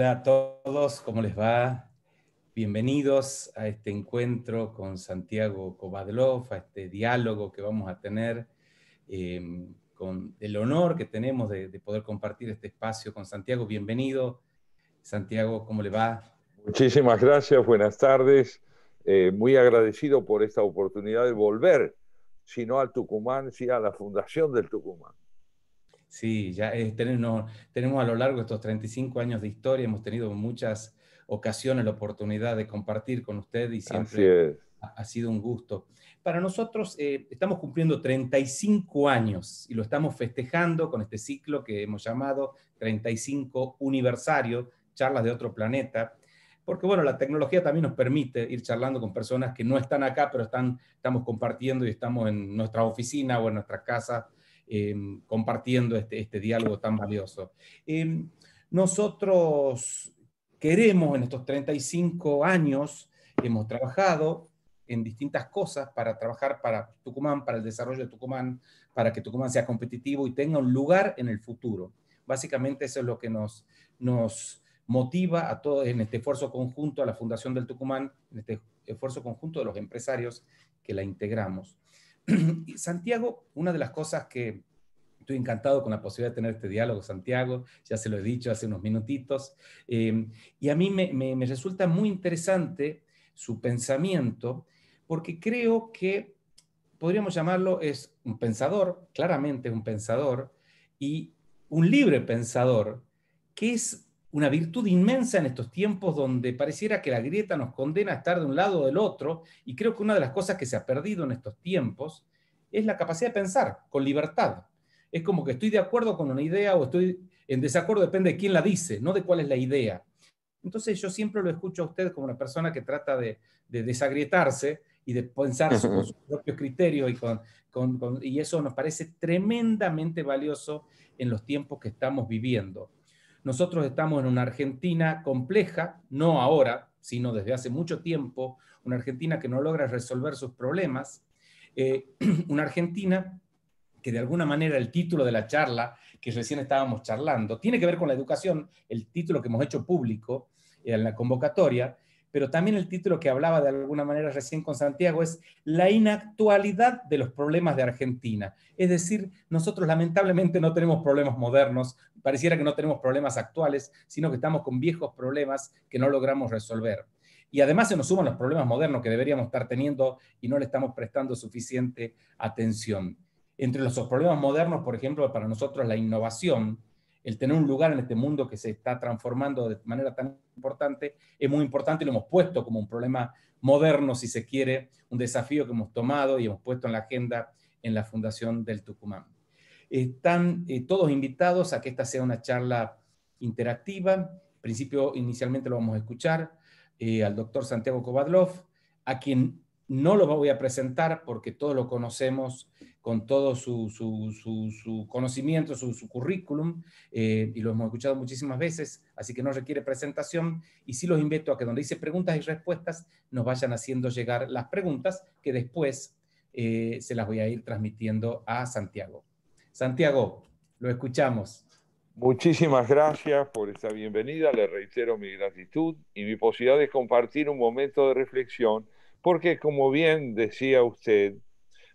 Hola a todos, ¿cómo les va? Bienvenidos a este encuentro con Santiago Kovadlov, a este diálogo que vamos a tener, em, con el honor que tenemos de, poder compartir este espacio con Santiago. Bienvenido. Santiago, ¿cómo le va? Muchísimas gracias, buenas tardes. Eh, muy agradecido por esta oportunidad de volver, si no al Tucumán, si a la Fundación del Tucumán. Sí, ya eh, tenemos, a lo largo de estos 35 años de historia, hemos tenido muchas ocasiones, la oportunidad de compartir con usted y siempre ha, sido un gusto. Para nosotros eh, estamos cumpliendo 35 años y lo estamos festejando con este ciclo que hemos llamado 35 Universario, charlas de otro planeta, porque bueno, la tecnología también nos permite ir charlando con personas que no están acá, pero están, estamos compartiendo y estamos en nuestra oficina o en nuestra casa Em, compartiendo este, este, diálogo tan valioso. Em, nosotros queremos en estos 35 años, hemos trabajado en distintas cosas para trabajar para Tucumán, para el desarrollo de Tucumán, para que Tucumán sea competitivo y tenga un lugar en el futuro. Básicamente eso es lo que nos, nos motiva a todos en este esfuerzo conjunto, a la Fundación del Tucumán, en este esfuerzo conjunto de los empresarios que la integramos. Santiago, una de las cosas que estoy encantado con la posibilidad de tener este diálogo, Santiago, ya se lo he dicho hace unos minutitos, eh, y a mí me, resulta muy interesante su pensamiento, porque creo que podríamos llamarlo, es un pensador, claramente un pensador, y un libre pensador, que es una virtud inmensa en estos tiempos donde pareciera que la grieta nos condena a estar de un lado o del otro, y creo que una de las cosas que se ha perdido en estos tiempos es la capacidad de pensar con libertad. Es como que estoy de acuerdo con una idea o estoy en desacuerdo, depende de quién la dice, no de cuál es la idea. Entonces yo siempre lo escucho a usted como una persona que trata de, desagrietarse y de pensar con sus propios criterios y, y eso nos parece tremendamente valioso en los tiempos que estamos viviendo. Nosotros estamos en una Argentina compleja, no ahora, sino desde hace mucho tiempo, una Argentina que no logra resolver sus problemas, eh, una Argentina que de alguna manera el título de la charla que recién estábamos charlando tiene que ver con la educación, el título que hemos hecho público eh, en la convocatoria, pero también el título que hablaba de alguna manera recién con Santiago es la inactualidad de los problemas de Argentina. Es decir, nosotros lamentablemente no tenemos problemas modernos, pareciera que no tenemos problemas actuales, sino que estamos con viejos problemas que no logramos resolver. Y además se nos suman los problemas modernos que deberíamos estar teniendo y no le estamos prestando suficiente atención. Entre los problemas modernos, por ejemplo, para nosotros la innovación, el tener un lugar en este mundo que se está transformando de manera tan importante, es muy importante y lo hemos puesto como un problema moderno, si se quiere, un desafío que hemos tomado y hemos puesto en la agenda en la Fundación del Tucumán. Están eh, todos invitados a que esta sea una charla interactiva. principio, inicialmente lo vamos a escuchar, eh, al doctor Santiago Kovadlov, a quien no lo voy a presentar porque todos lo conocemos con todo su, conocimiento, su, currículum, eh, y lo hemos escuchado muchísimas veces, así que no requiere presentación. Y sí los invito a que donde dice preguntas y respuestas nos vayan haciendo llegar las preguntas que después eh, se las voy a ir transmitiendo a Santiago. Santiago, lo escuchamos. Muchísimas gracias por esta bienvenida. Le reitero mi gratitud y mi posibilidad de compartir un momento de reflexión, porque como bien decía usted,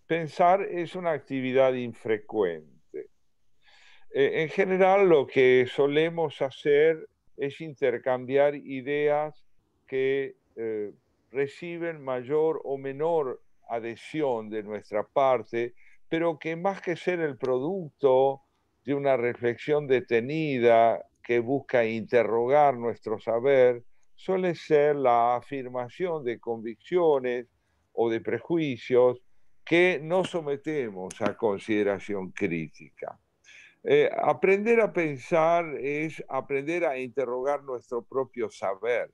pensar es una actividad infrecuente. E, en general lo que solemos hacer es intercambiar ideas que eh, reciben mayor o menor adhesión de nuestra parte, pero que más que ser el producto de una reflexión detenida que busca interrogar nuestro saber, suele ser la afirmación de convicciones o de prejuicios que no sometemos a consideración crítica. Eh, aprender a pensar es aprender a interrogar nuestro propio saber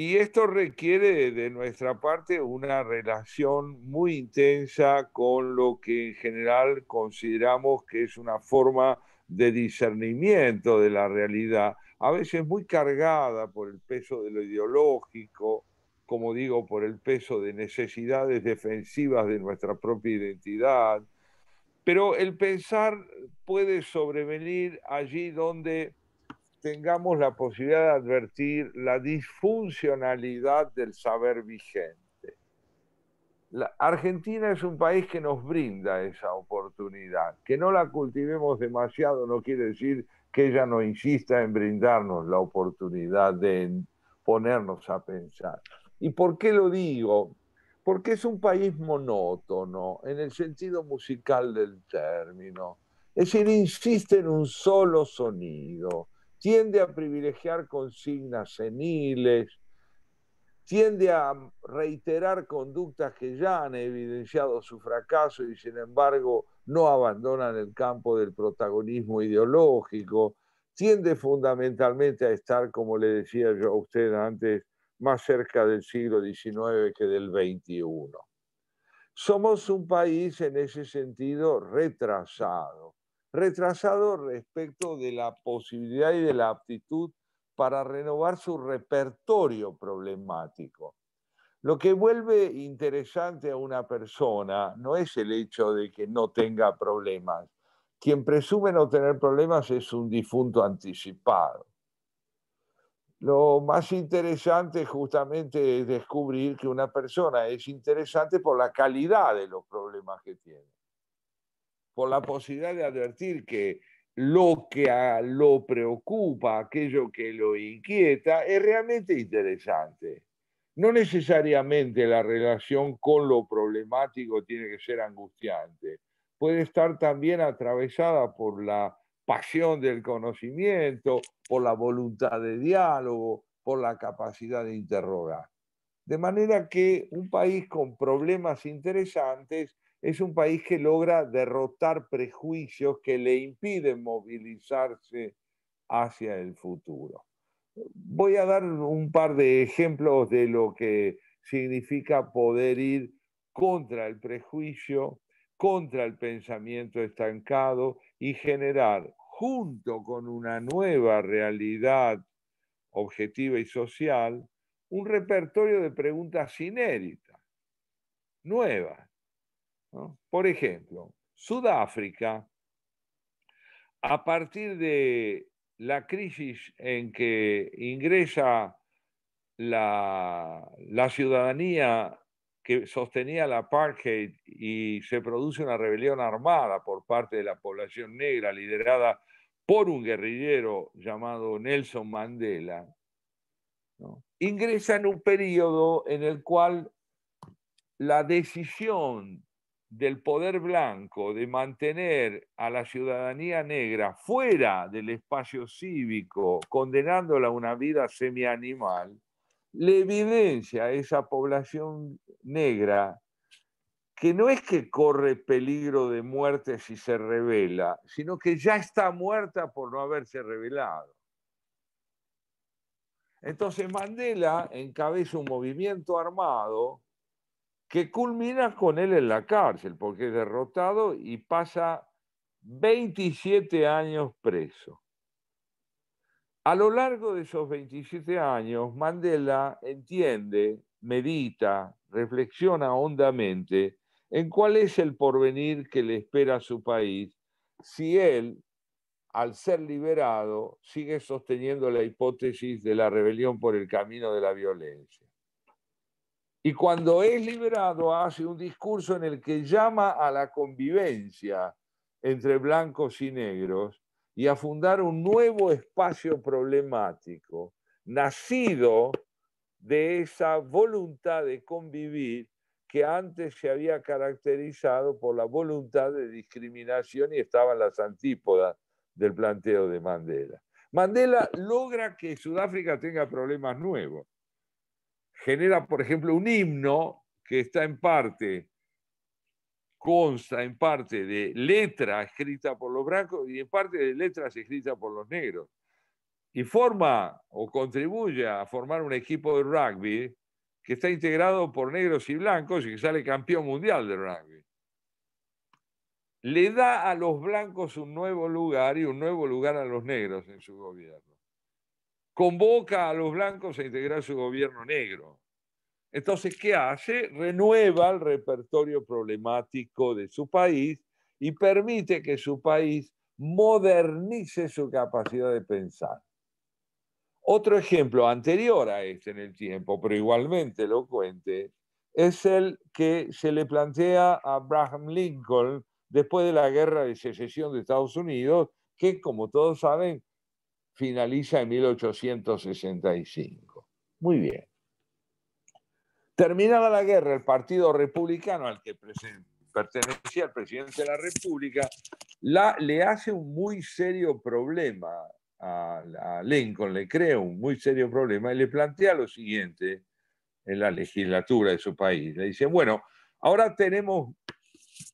y esto requiere de nuestra parte una relación muy intensa con lo que en general consideramos que es una forma de discernimiento de la realidad, a veces muy cargada por el peso de lo ideológico, como digo, por el peso de necesidades defensivas de nuestra propia identidad. Pero el pensar puede sobrevenir allí donde tengamos la posibilidad de advertir la disfuncionalidad del saber vigente. Argentina es un país que nos brinda esa oportunidad. Que no la cultivemos demasiado no quiere decir que ella no insista en brindarnos la oportunidad de ponernos a pensar. ¿Y por qué lo digo? Porque es un país monótono en el sentido musical del término. Es decir, insiste en un solo sonido tiende a privilegiar consignas seniles, tiende a reiterar conductas que ya han evidenciado su fracaso y sin embargo no abandonan el campo del protagonismo ideológico, tiende fundamentalmente a estar, como le decía yo a usted antes, más cerca del siglo XIX que del XXI. Somos un país en ese sentido retrasado retrasado respecto de la posibilidad y de la aptitud para renovar su repertorio problemático. Lo que vuelve interesante a una persona no es el hecho de que no tenga problemas. Quien presume no tener problemas es un difunto anticipado. Lo más interesante justamente es descubrir que una persona es interesante por la calidad de los problemas que tiene por la posibilidad de advertir que lo que lo preocupa, aquello que lo inquieta, es realmente interesante. No necesariamente la relación con lo problemático tiene que ser angustiante. Puede estar también atravesada por la pasión del conocimiento, por la voluntad de diálogo, por la capacidad de interrogar. De manera que un país con problemas interesantes es un país que logra derrotar prejuicios que le impiden movilizarse hacia el futuro. Voy a dar un par de ejemplos de lo que significa poder ir contra el prejuicio, contra el pensamiento estancado y generar, junto con una nueva realidad objetiva y social, un repertorio de preguntas inéditas, nuevas, por ejemplo, Sudáfrica, a partir de la crisis en que ingresa la, ciudadanía que sostenía la apartheid y se produce una rebelión armada por parte de la población negra liderada por un guerrillero llamado Nelson Mandela, ingresa en un periodo en el cual la decisión del poder blanco de mantener a la ciudadanía negra fuera del espacio cívico, condenándola a una vida semi-animal, le evidencia a esa población negra que no es que corre peligro de muerte si se revela, sino que ya está muerta por no haberse revelado. Entonces Mandela encabeza un movimiento armado que culmina con él en la cárcel, porque es derrotado y pasa 27 años preso. A lo largo de esos 27 años, Mandela entiende, medita, reflexiona hondamente en cuál es el porvenir que le espera a su país si él, al ser liberado, sigue sosteniendo la hipótesis de la rebelión por el camino de la violencia y cuando es liberado hace un discurso en el que llama a la convivencia entre blancos y negros y a fundar un nuevo espacio problemático, nacido de esa voluntad de convivir que antes se había caracterizado por la voluntad de discriminación y estaban las antípodas del planteo de Mandela. Mandela logra que Sudáfrica tenga problemas nuevos genera, por ejemplo, un himno que está en parte, consta en parte de letra escrita por los blancos y en parte de letras escritas por los negros. Y forma o contribuye a formar un equipo de rugby que está integrado por negros y blancos y que sale campeón mundial de rugby. Le da a los blancos un nuevo lugar y un nuevo lugar a los negros en su gobierno convoca a los blancos a integrar su gobierno negro. Entonces, ¿qué hace? Renueva el repertorio problemático de su país y permite que su país modernice su capacidad de pensar. Otro ejemplo anterior a este en el tiempo, pero igualmente elocuente, es el que se le plantea a Abraham Lincoln después de la guerra de secesión de Estados Unidos, que como todos saben finaliza en 1865. Muy bien. Terminada la guerra, el Partido Republicano al que pertenecía el presidente de la República le hace un muy serio problema a, Lincoln, le crea un muy serio problema y le plantea lo siguiente en la legislatura de su país. Le dice, bueno, ahora tenemos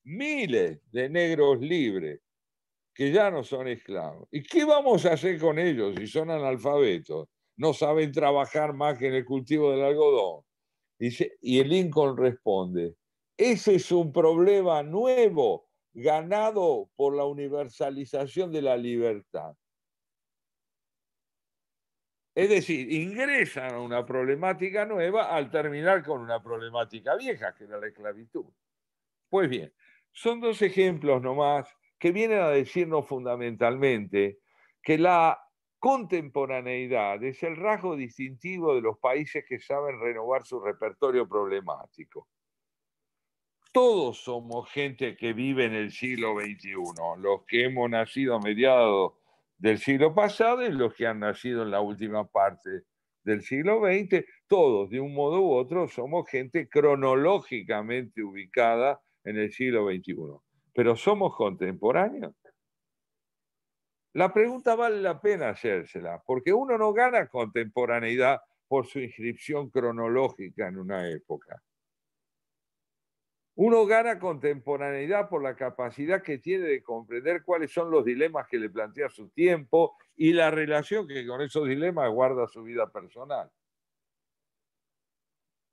miles de negros libres que ya no son esclavos. ¿Y qué vamos a hacer con ellos si son analfabetos? No saben trabajar más que en el cultivo del algodón. y el Lincoln responde, ese es un problema nuevo ganado por la universalización de la libertad. Es decir, ingresan a una problemática nueva al terminar con una problemática vieja, que era la esclavitud. Pues bien, son dos ejemplos nomás que vienen a decirnos fundamentalmente que la contemporaneidad es el rasgo distintivo de los países que saben renovar su repertorio problemático. Todos somos gente que vive en el siglo XXI, los que hemos nacido a mediados del siglo pasado y los que han nacido en la última parte del siglo XX, todos de un modo u otro somos gente cronológicamente ubicada en el siglo XXI pero somos contemporáneos. La pregunta vale la pena hacérsela, porque uno no gana contemporaneidad por su inscripción cronológica en una época. Uno gana contemporaneidad por la capacidad que tiene de comprender cuáles son los dilemas que le plantea su tiempo y la relación que con esos dilemas guarda su vida personal.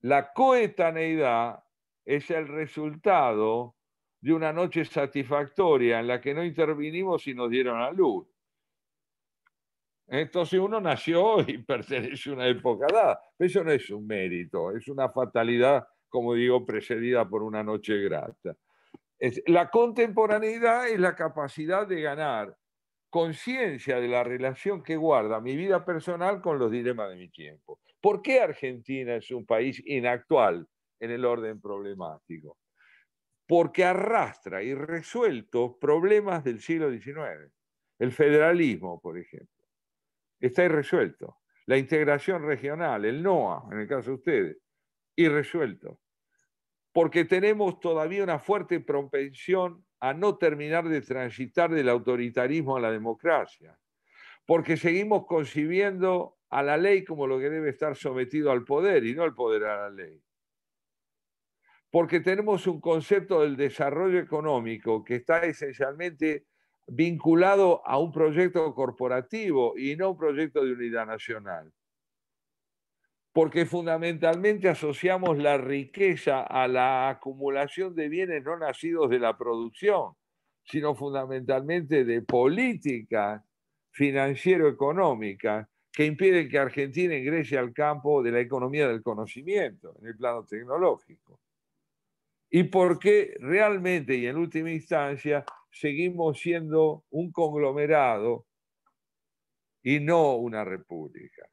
La coetaneidad es el resultado de una noche satisfactoria en la que no intervinimos y nos dieron a luz. Entonces uno nació y pertenece a una época dada. Eso no es un mérito, es una fatalidad, como digo, precedida por una noche grata. La contemporaneidad es la capacidad de ganar conciencia de la relación que guarda mi vida personal con los dilemas de mi tiempo. ¿Por qué Argentina es un país inactual en el orden problemático? porque arrastra irresueltos problemas del siglo XIX. El federalismo, por ejemplo, está irresuelto. La integración regional, el NOA, en el caso de ustedes, irresuelto. Porque tenemos todavía una fuerte propensión a no terminar de transitar del autoritarismo a la democracia. Porque seguimos concibiendo a la ley como lo que debe estar sometido al poder y no al poder a la ley porque tenemos un concepto del desarrollo económico que está esencialmente vinculado a un proyecto corporativo y no un proyecto de unidad nacional. Porque fundamentalmente asociamos la riqueza a la acumulación de bienes no nacidos de la producción, sino fundamentalmente de políticas financiero-económicas que impiden que Argentina ingrese al campo de la economía del conocimiento, en el plano tecnológico y por qué realmente y en última instancia seguimos siendo un conglomerado y no una república.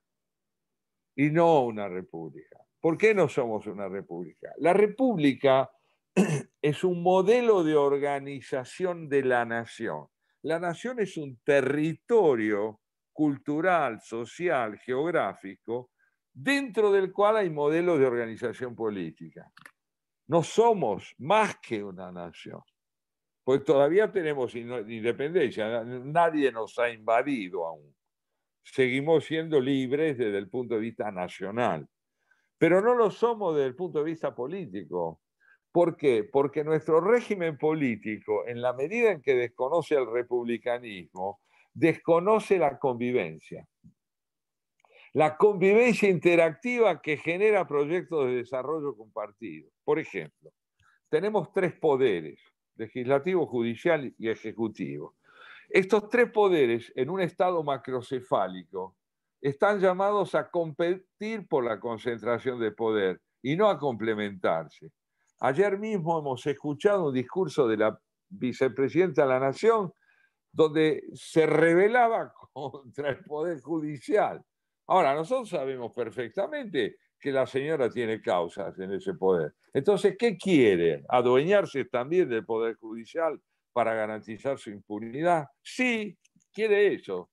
Y no una república. ¿Por qué no somos una república? La república es un modelo de organización de la nación. La nación es un territorio cultural, social, geográfico, dentro del cual hay modelos de organización política. No somos más que una nación, pues todavía tenemos independencia, nadie nos ha invadido aún. Seguimos siendo libres desde el punto de vista nacional, pero no lo somos desde el punto de vista político. ¿Por qué? Porque nuestro régimen político, en la medida en que desconoce el republicanismo, desconoce la convivencia la convivencia interactiva que genera proyectos de desarrollo compartido. Por ejemplo, tenemos tres poderes, legislativo, judicial y ejecutivo. Estos tres poderes en un estado macrocefálico están llamados a competir por la concentración de poder y no a complementarse. Ayer mismo hemos escuchado un discurso de la vicepresidenta de la Nación donde se rebelaba contra el Poder Judicial. Ahora, nosotros sabemos perfectamente que la señora tiene causas en ese poder. Entonces, ¿qué quiere? ¿Adueñarse también del Poder Judicial para garantizar su impunidad? Sí, quiere eso.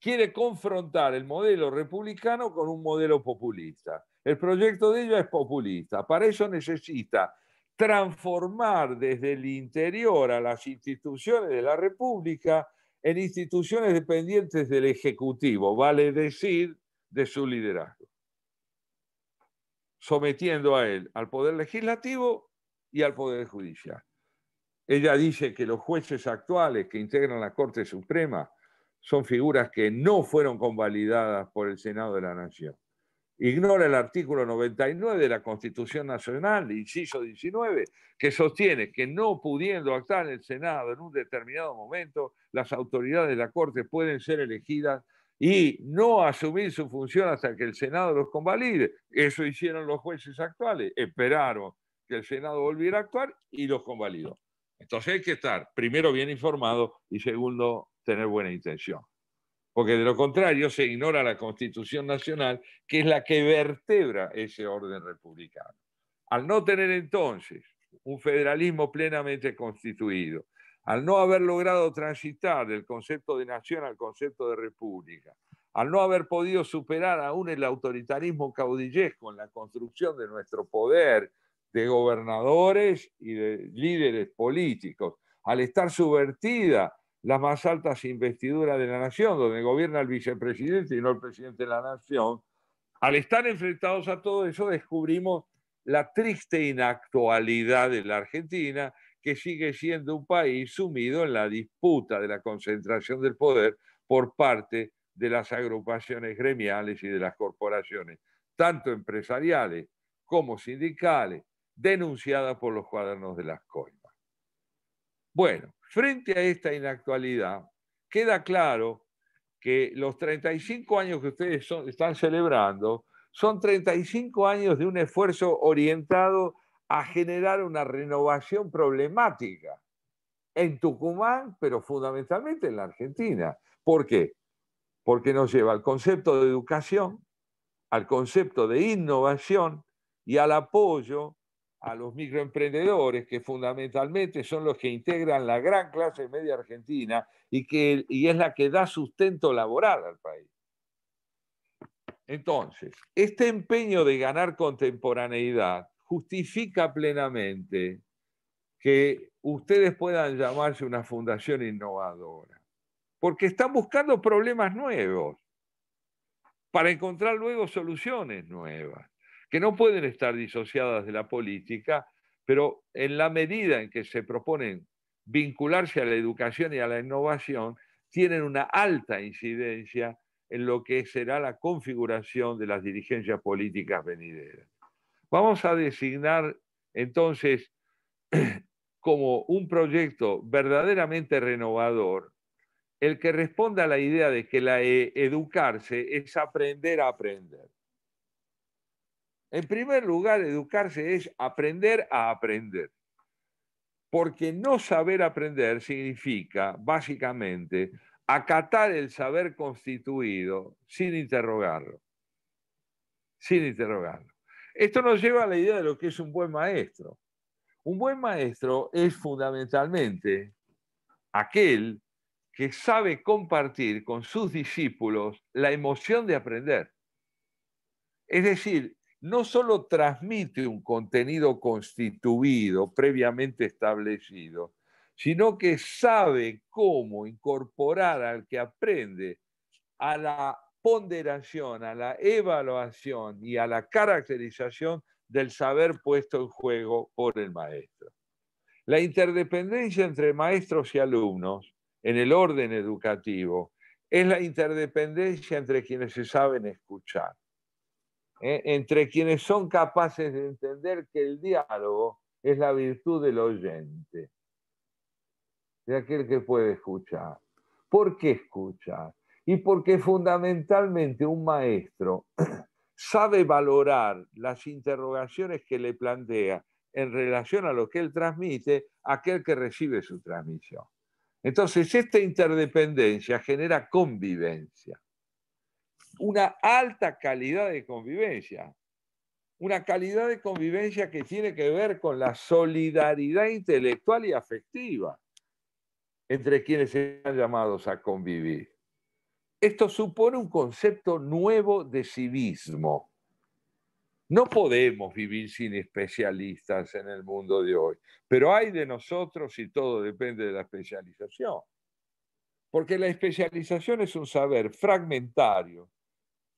Quiere confrontar el modelo republicano con un modelo populista. El proyecto de ella es populista. Para eso necesita transformar desde el interior a las instituciones de la República en instituciones dependientes del Ejecutivo, vale decir, de su liderazgo, sometiendo a él al Poder Legislativo y al Poder Judicial. Ella dice que los jueces actuales que integran la Corte Suprema son figuras que no fueron convalidadas por el Senado de la Nación ignora el artículo 99 de la Constitución Nacional, inciso 19, que sostiene que no pudiendo actuar el Senado en un determinado momento, las autoridades de la Corte pueden ser elegidas y no asumir su función hasta que el Senado los convalide. Eso hicieron los jueces actuales, esperaron que el Senado volviera a actuar y los convalidó. Entonces hay que estar, primero, bien informado y segundo, tener buena intención porque de lo contrario se ignora la Constitución Nacional, que es la que vertebra ese orden republicano. Al no tener entonces un federalismo plenamente constituido, al no haber logrado transitar del concepto de nación al concepto de república, al no haber podido superar aún el autoritarismo caudillesco en la construcción de nuestro poder de gobernadores y de líderes políticos, al estar subvertida las más altas investiduras de la nación, donde gobierna el vicepresidente y no el presidente de la nación, al estar enfrentados a todo eso descubrimos la triste inactualidad de la Argentina, que sigue siendo un país sumido en la disputa de la concentración del poder por parte de las agrupaciones gremiales y de las corporaciones, tanto empresariales como sindicales, denunciadas por los cuadernos de las coimas. Bueno, Frente a esta inactualidad, queda claro que los 35 años que ustedes están celebrando son 35 años de un esfuerzo orientado a generar una renovación problemática en Tucumán, pero fundamentalmente en la Argentina. ¿Por qué? Porque nos lleva al concepto de educación, al concepto de innovación y al apoyo a los microemprendedores, que fundamentalmente son los que integran la gran clase media argentina y, que, es la que da sustento laboral al país. Entonces, este empeño de ganar contemporaneidad justifica plenamente que ustedes puedan llamarse una fundación innovadora, porque están buscando problemas nuevos para encontrar luego soluciones nuevas que no pueden estar disociadas de la política, pero en la medida en que se proponen vincularse a la educación y a la innovación, tienen una alta incidencia en lo que será la configuración de las dirigencias políticas venideras. Vamos a designar entonces como un proyecto verdaderamente renovador el que responda a la idea de que la e-, educarse es aprender a aprender. En primer lugar, educarse es aprender a aprender. Porque no saber aprender significa, básicamente, acatar el saber constituido sin interrogarlo. Sin interrogarlo. Esto nos lleva a la idea de lo que es un buen maestro. Un buen maestro es fundamentalmente aquel que sabe compartir con sus discípulos la emoción de aprender. Es decir, no solo transmite un contenido constituido, previamente establecido, sino que sabe cómo incorporar al que aprende a la ponderación, a la evaluación y a la caracterización del saber puesto en juego por el maestro. La interdependencia entre maestros y alumnos en el orden educativo es la interdependencia entre quienes se saben escuchar. ¿eh? entre quienes son capaces de entender que el diálogo es la virtud del oyente, de aquel que puede escuchar. ¿Por qué escuchar? Y porque fundamentalmente un maestro sabe valorar las interrogaciones que le plantea en relación a lo que él transmite aquel que recibe su transmisión. Entonces, esta interdependencia genera convivencia una alta calidad de convivencia, una calidad de convivencia que tiene que ver con la solidaridad intelectual y afectiva entre quienes están llamados a convivir. Esto supone un concepto nuevo de civismo. No podemos vivir sin especialistas en el mundo de hoy, pero hay de nosotros y todo depende de la especialización. Porque la especialización es un saber fragmentario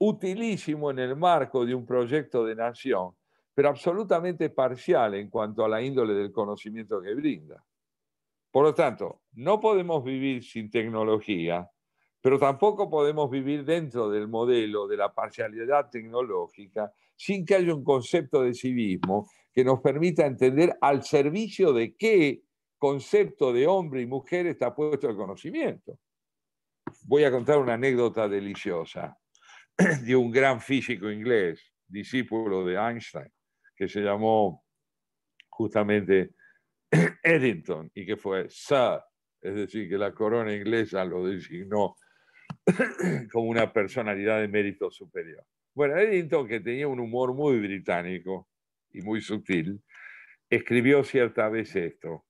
utilísimo en el marco de un proyecto de nación, pero absolutamente parcial en cuanto a la índole del conocimiento que brinda. Por lo tanto, no podemos vivir sin tecnología, pero tampoco podemos vivir dentro del modelo de la parcialidad tecnológica sin que haya un concepto de civismo que nos permita entender al servicio de qué concepto de hombre y mujer está puesto el conocimiento. Voy a contar una anécdota deliciosa. de un gran físico inglés, discípulo de Einstein, que se llamó justamente Eddington y que fue Sir, es decir, que la corona inglesa lo designó como una personalidad de mérito superior. Bueno, Eddington, que tenía un humor muy británico y muy sutil, escribió cierta vez esto.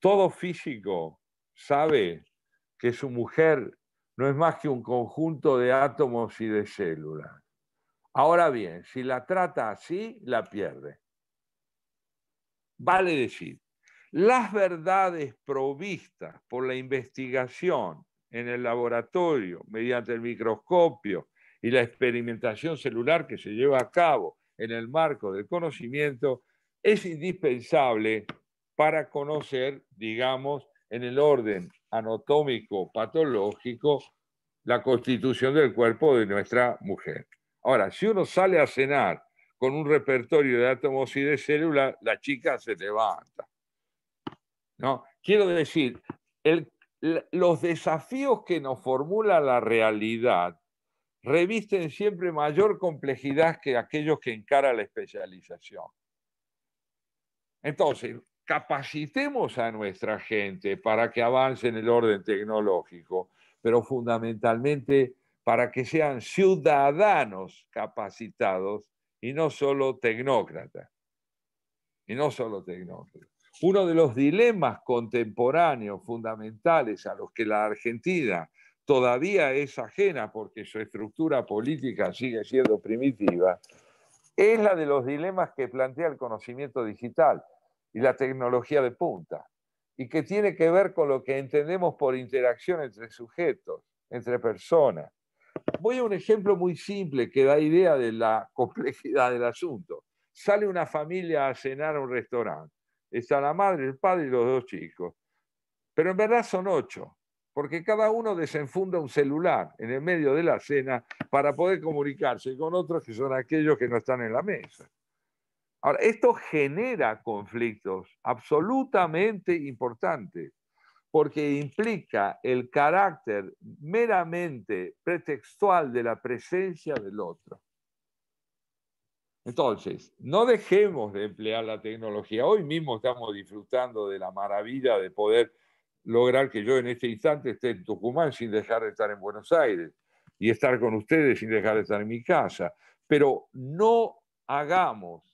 Todo físico sabe que su mujer no es más que un conjunto de átomos y de células. Ahora bien, si la trata así, la pierde. Vale decir, las verdades provistas por la investigación en el laboratorio, mediante el microscopio y la experimentación celular que se lleva a cabo en el marco del conocimiento, es indispensable para conocer, digamos, en el orden anatómico patológico la constitución del cuerpo de nuestra mujer. Ahora, si uno sale a cenar con un repertorio de átomos y de células, la chica se levanta. ¿No? Quiero decir, los desafíos que nos formula la realidad revisten siempre mayor complejidad que aquellos que encara la especialización. Entonces, capacitemos a nuestra gente para que avance en el orden tecnológico, pero fundamentalmente para que sean ciudadanos capacitados y no solo tecnócratas. Y no solo tecnócratas. Uno de los dilemas contemporáneos fundamentales a los que la Argentina todavía es ajena porque su estructura política sigue siendo primitiva, es la de los dilemas que plantea el conocimiento digital y la tecnología de punta, y que tiene que ver con lo que entendemos por interacción entre sujetos, entre personas. Voy a un ejemplo muy simple que da idea de la complejidad del asunto. Sale una familia a cenar a un restaurante. Está la madre, el padre y los dos chicos. Pero en verdad son ocho, porque cada uno desenfunda un celular en el medio de la cena para poder comunicarse con otros que son aquellos que no están en la mesa. Ahora, esto genera conflictos absolutamente importantes, porque implica el carácter meramente pretextual de la presencia del otro. Entonces, no dejemos de emplear la tecnología. Hoy mismo estamos disfrutando de la maravilla de poder lograr que yo en este instante esté en Tucumán sin dejar de estar en Buenos Aires y estar con ustedes sin dejar de estar en mi casa. Pero no hagamos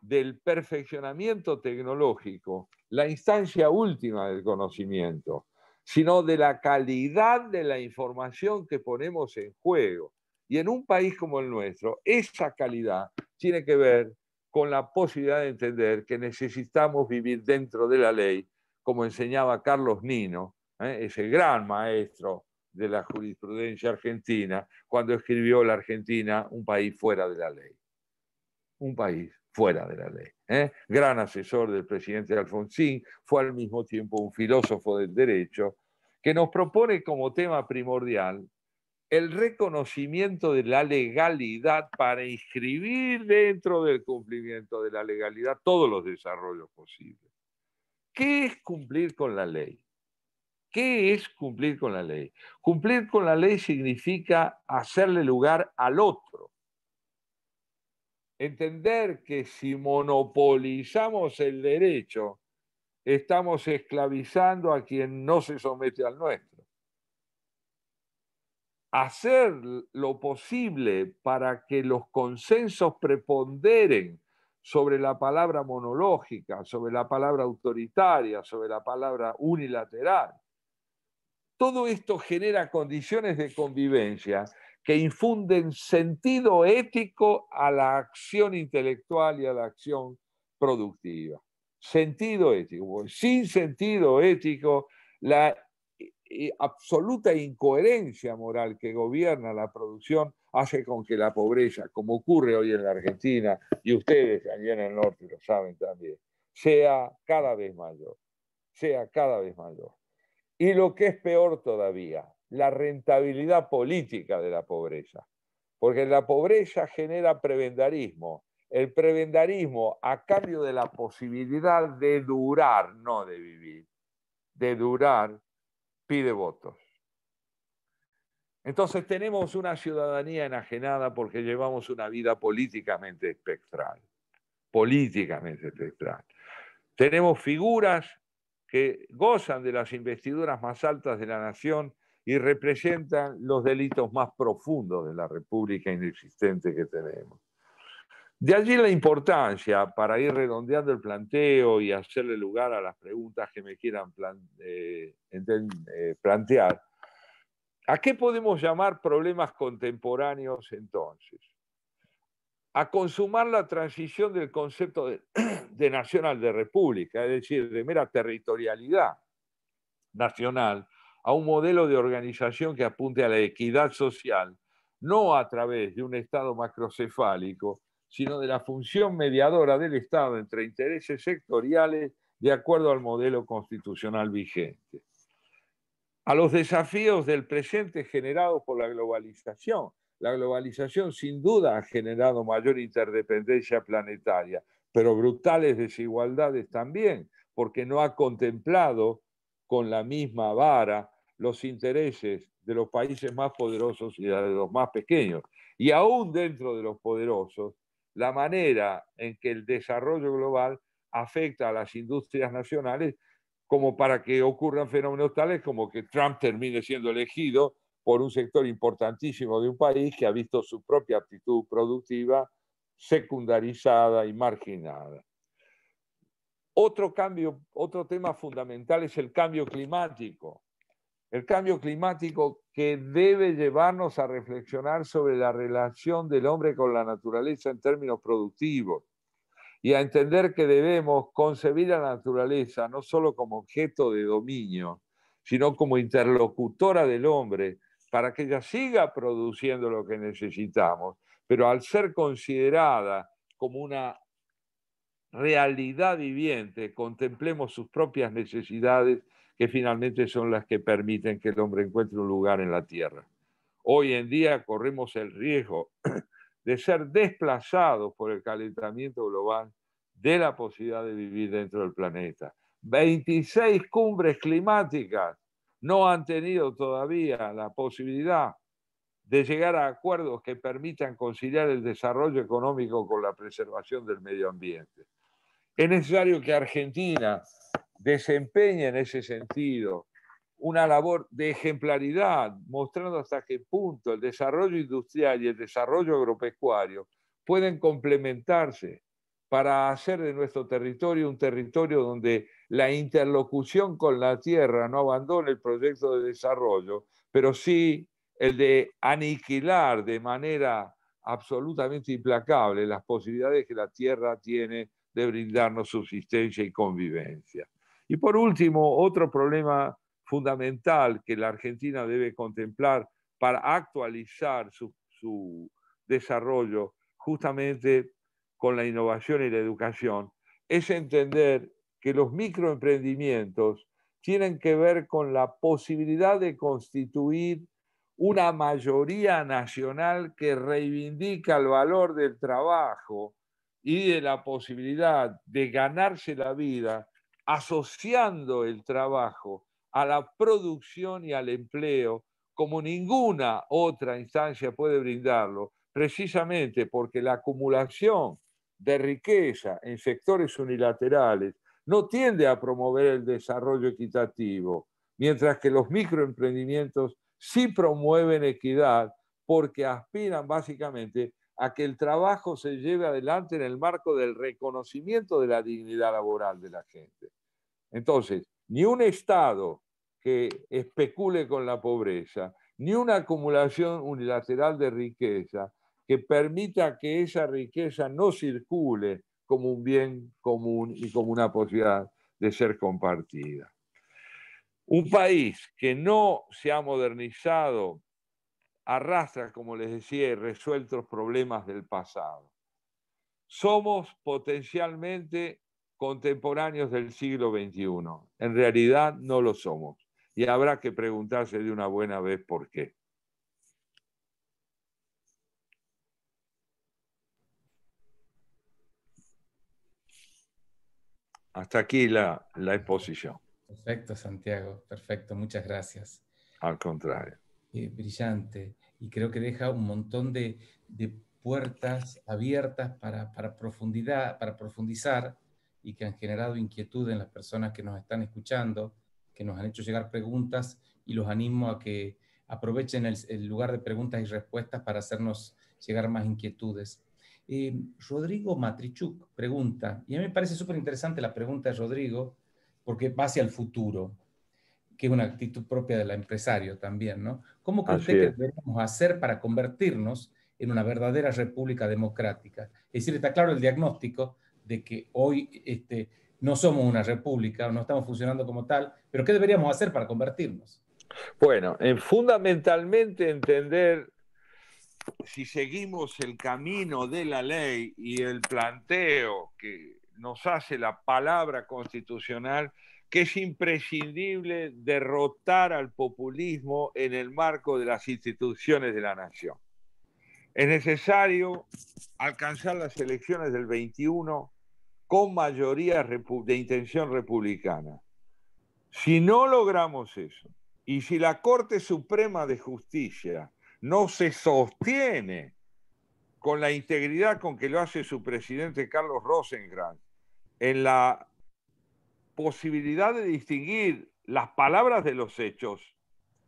del perfeccionamiento tecnológico, la instancia última del conocimiento, sino de la calidad de la información que ponemos en juego. Y en un país como el nuestro, esa calidad tiene que ver con la posibilidad de entender que necesitamos vivir dentro de la ley, como enseñaba Carlos Nino, ¿eh? ese gran maestro de la jurisprudencia argentina, cuando escribió la Argentina un país fuera de la ley. Un país fuera de la ley. ¿eh? Gran asesor del presidente Alfonsín, fue al mismo tiempo un filósofo del derecho, que nos propone como tema primordial el reconocimiento de la legalidad para inscribir dentro del cumplimiento de la legalidad todos los desarrollos posibles. ¿Qué es cumplir con la ley? ¿Qué es cumplir con la ley? Cumplir con la ley significa hacerle lugar al otro entender que si monopolizamos el derecho, estamos esclavizando a quien no se somete al nuestro. Hacer lo posible para que los consensos preponderen sobre la palabra monológica, sobre la palabra autoritaria, sobre la palabra unilateral. Todo esto genera condiciones de convivencia que infunden sentido ético a la acción intelectual y a la acción productiva. Sentido ético. Sin sentido ético, la eh, eh, absoluta incoherencia moral que gobierna la producción hace con que la pobreza, como ocurre hoy en la Argentina, y ustedes allá en el norte lo saben también, sea cada vez mayor, sea cada vez mayor. Y lo que es peor todavía, la rentabilidad política de la pobreza, porque la pobreza genera prebendarismo. El prebendarismo a cambio de la posibilidad de durar, no de vivir, de durar, pide votos. Entonces tenemos una ciudadanía enajenada porque llevamos una vida políticamente espectral, políticamente espectral. Tenemos figuras que gozan de las investiduras más altas de la nación y representan los delitos más profundos de la república inexistente que tenemos. De allí la importancia, para ir redondeando el planteo y hacerle lugar a las preguntas que me quieran plan, eh, eh, plantear, ¿a qué podemos llamar problemas contemporáneos entonces? A consumar la transición del concepto de nacional de república, es decir, de mera territorialidad nacional, a un modelo de organización que apunte a la equidad social, no a través de un Estado macrocefálico, sino de la función mediadora del Estado entre intereses sectoriales de acuerdo al modelo constitucional vigente. A los desafíos del presente generados por la globalización. La globalización sin duda ha generado mayor interdependencia planetaria, pero brutales desigualdades también, porque no ha contemplado con la misma vara los intereses de los países más poderosos y de los más pequeños. Y aún dentro de los poderosos, la manera en que el desarrollo global afecta a las industrias nacionales como para que ocurran fenómenos tales como que Trump termine siendo elegido por un sector importantísimo de un país que ha visto su propia actitud productiva secundarizada y marginada. Otro cambio, otro tema fundamental es el cambio climático. El cambio climático que debe llevarnos a reflexionar sobre la relación del hombre con la naturaleza en términos productivos y a entender que debemos concebir a la naturaleza no solo como objeto de dominio, sino como interlocutora del hombre para que ella siga produciendo lo que necesitamos, pero al ser considerada como una realidad viviente, contemplemos sus propias necesidades que finalmente son las que permiten que el hombre encuentre un lugar en la tierra. Hoy en día corremos el riesgo de ser desplazados por el calentamiento global de la posibilidad de vivir dentro del planeta. 26 cumbres climáticas no han tenido todavía la posibilidad de llegar a acuerdos que permitan conciliar el desarrollo económico con la preservación del medio ambiente. Es necesario que Argentina desempeñe en ese sentido una labor de ejemplaridad, mostrando hasta qué punto el desarrollo industrial y el desarrollo agropecuario pueden complementarse para hacer de nuestro territorio un territorio donde la interlocución con la tierra no abandone el proyecto de desarrollo, pero sí el de aniquilar de manera absolutamente implacable las posibilidades que la tierra tiene de brindarnos subsistencia y convivencia. Y por último, otro problema fundamental que la Argentina debe contemplar para actualizar su, su desarrollo justamente con la innovación y la educación es entender que los microemprendimientos tienen que ver con la posibilidad de constituir una mayoría nacional que reivindica el valor del trabajo y de la posibilidad de ganarse la vida asociando el trabajo a la producción y al empleo como ninguna otra instancia puede brindarlo, precisamente porque la acumulación de riqueza en sectores unilaterales no tiende a promover el desarrollo equitativo, mientras que los microemprendimientos sí promueven equidad porque aspiran básicamente a que el trabajo se lleve adelante en el marco del reconocimiento de la dignidad laboral de la gente. Entonces, ni un Estado que especule con la pobreza, ni una acumulación unilateral de riqueza que permita que esa riqueza no circule como un bien común y como una posibilidad de ser compartida. Un país que no se ha modernizado arrastra, como les decía, resueltos problemas del pasado. Somos potencialmente contemporáneos del siglo XXI. En realidad no lo somos. Y habrá que preguntarse de una buena vez por qué. Hasta aquí la, exposición. Perfecto, Santiago. Perfecto. Muchas gracias. Al contrario. Eh, brillante y creo que deja un montón de, de puertas abiertas para, para, profundidad, para profundizar y que han generado inquietud en las personas que nos están escuchando, que nos han hecho llegar preguntas y los animo a que aprovechen el, lugar de preguntas y respuestas para hacernos llegar más inquietudes. Eh, Rodrigo Matrichuk pregunta, y a mí me parece súper interesante la pregunta de Rodrigo, porque va hacia el futuro que es una actitud propia del empresario también, ¿no? ¿Cómo cree que debemos hacer para convertirnos en una verdadera república democrática? Es decir, está claro el diagnóstico de que hoy este, no somos una república o no estamos funcionando como tal, pero ¿qué deberíamos hacer para convertirnos? Bueno, fundamentalmente entender si seguimos el camino de la ley y el planteo que nos hace la palabra constitucional, que es imprescindible derrotar al populismo en el marco de las instituciones de la nación. Es necesario alcanzar las elecciones del 21 con mayoría de intención republicana. Si no logramos eso, y si la Corte Suprema de Justicia no se sostiene con la integridad con que lo hace su presidente Carlos Rosengrant en la posibilidad de distinguir las palabras de los hechos,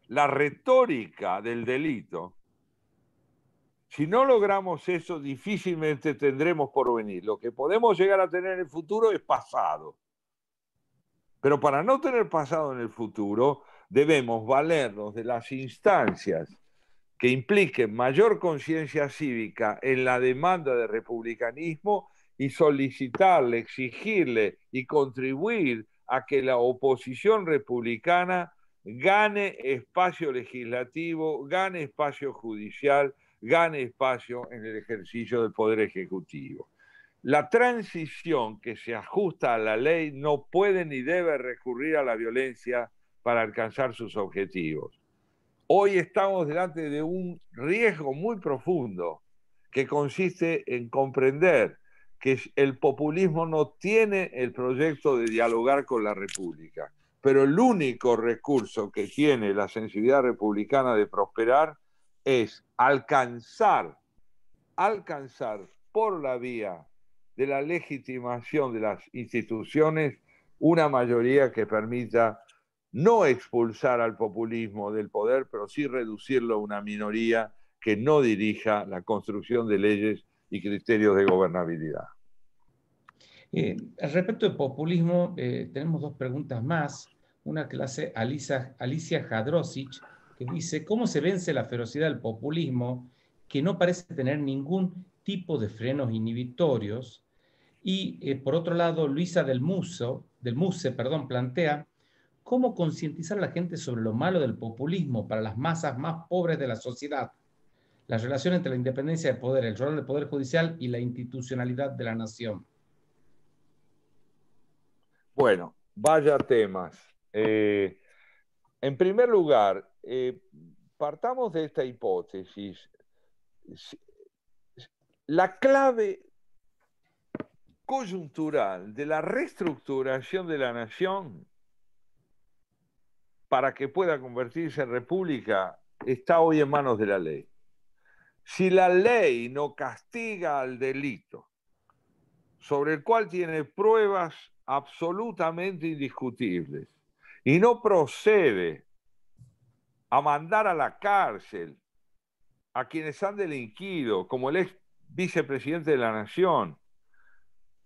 la retórica del delito, si no logramos eso, difícilmente tendremos por venir. Lo que podemos llegar a tener en el futuro es pasado. Pero para no tener pasado en el futuro, debemos valernos de las instancias que impliquen mayor conciencia cívica en la demanda de republicanismo y solicitarle, exigirle y contribuir a que la oposición republicana gane espacio legislativo, gane espacio judicial, gane espacio en el ejercicio del poder ejecutivo. La transición que se ajusta a la ley no puede ni debe recurrir a la violencia para alcanzar sus objetivos. Hoy estamos delante de un riesgo muy profundo que consiste en comprender que el populismo no tiene el proyecto de dialogar con la República, pero el único recurso que tiene la sensibilidad republicana de prosperar es alcanzar, alcanzar por la vía de la legitimación de las instituciones una mayoría que permita no expulsar al populismo del poder, pero sí reducirlo a una minoría que no dirija la construcción de leyes y criterios de gobernabilidad. respecto al populismo, eh, tenemos dos preguntas más. Una que la hace Alicia, Alicia Jadrosic, que dice, ¿cómo se vence la ferocidad del populismo que no parece tener ningún tipo de frenos inhibitorios? Y eh, por otro lado, Luisa del, Muso, del Muse perdón, plantea, ¿cómo concientizar a la gente sobre lo malo del populismo para las masas más pobres de la sociedad? la relación entre la independencia de poder, el rol del Poder Judicial y la institucionalidad de la nación. Bueno, vaya temas. Eh, en primer lugar, eh, partamos de esta hipótesis. La clave coyuntural de la reestructuración de la nación para que pueda convertirse en república está hoy en manos de la ley. Si la ley no castiga al delito sobre el cual tiene pruebas absolutamente indiscutibles y no procede a mandar a la cárcel a quienes han delinquido, como el ex vicepresidente de la Nación,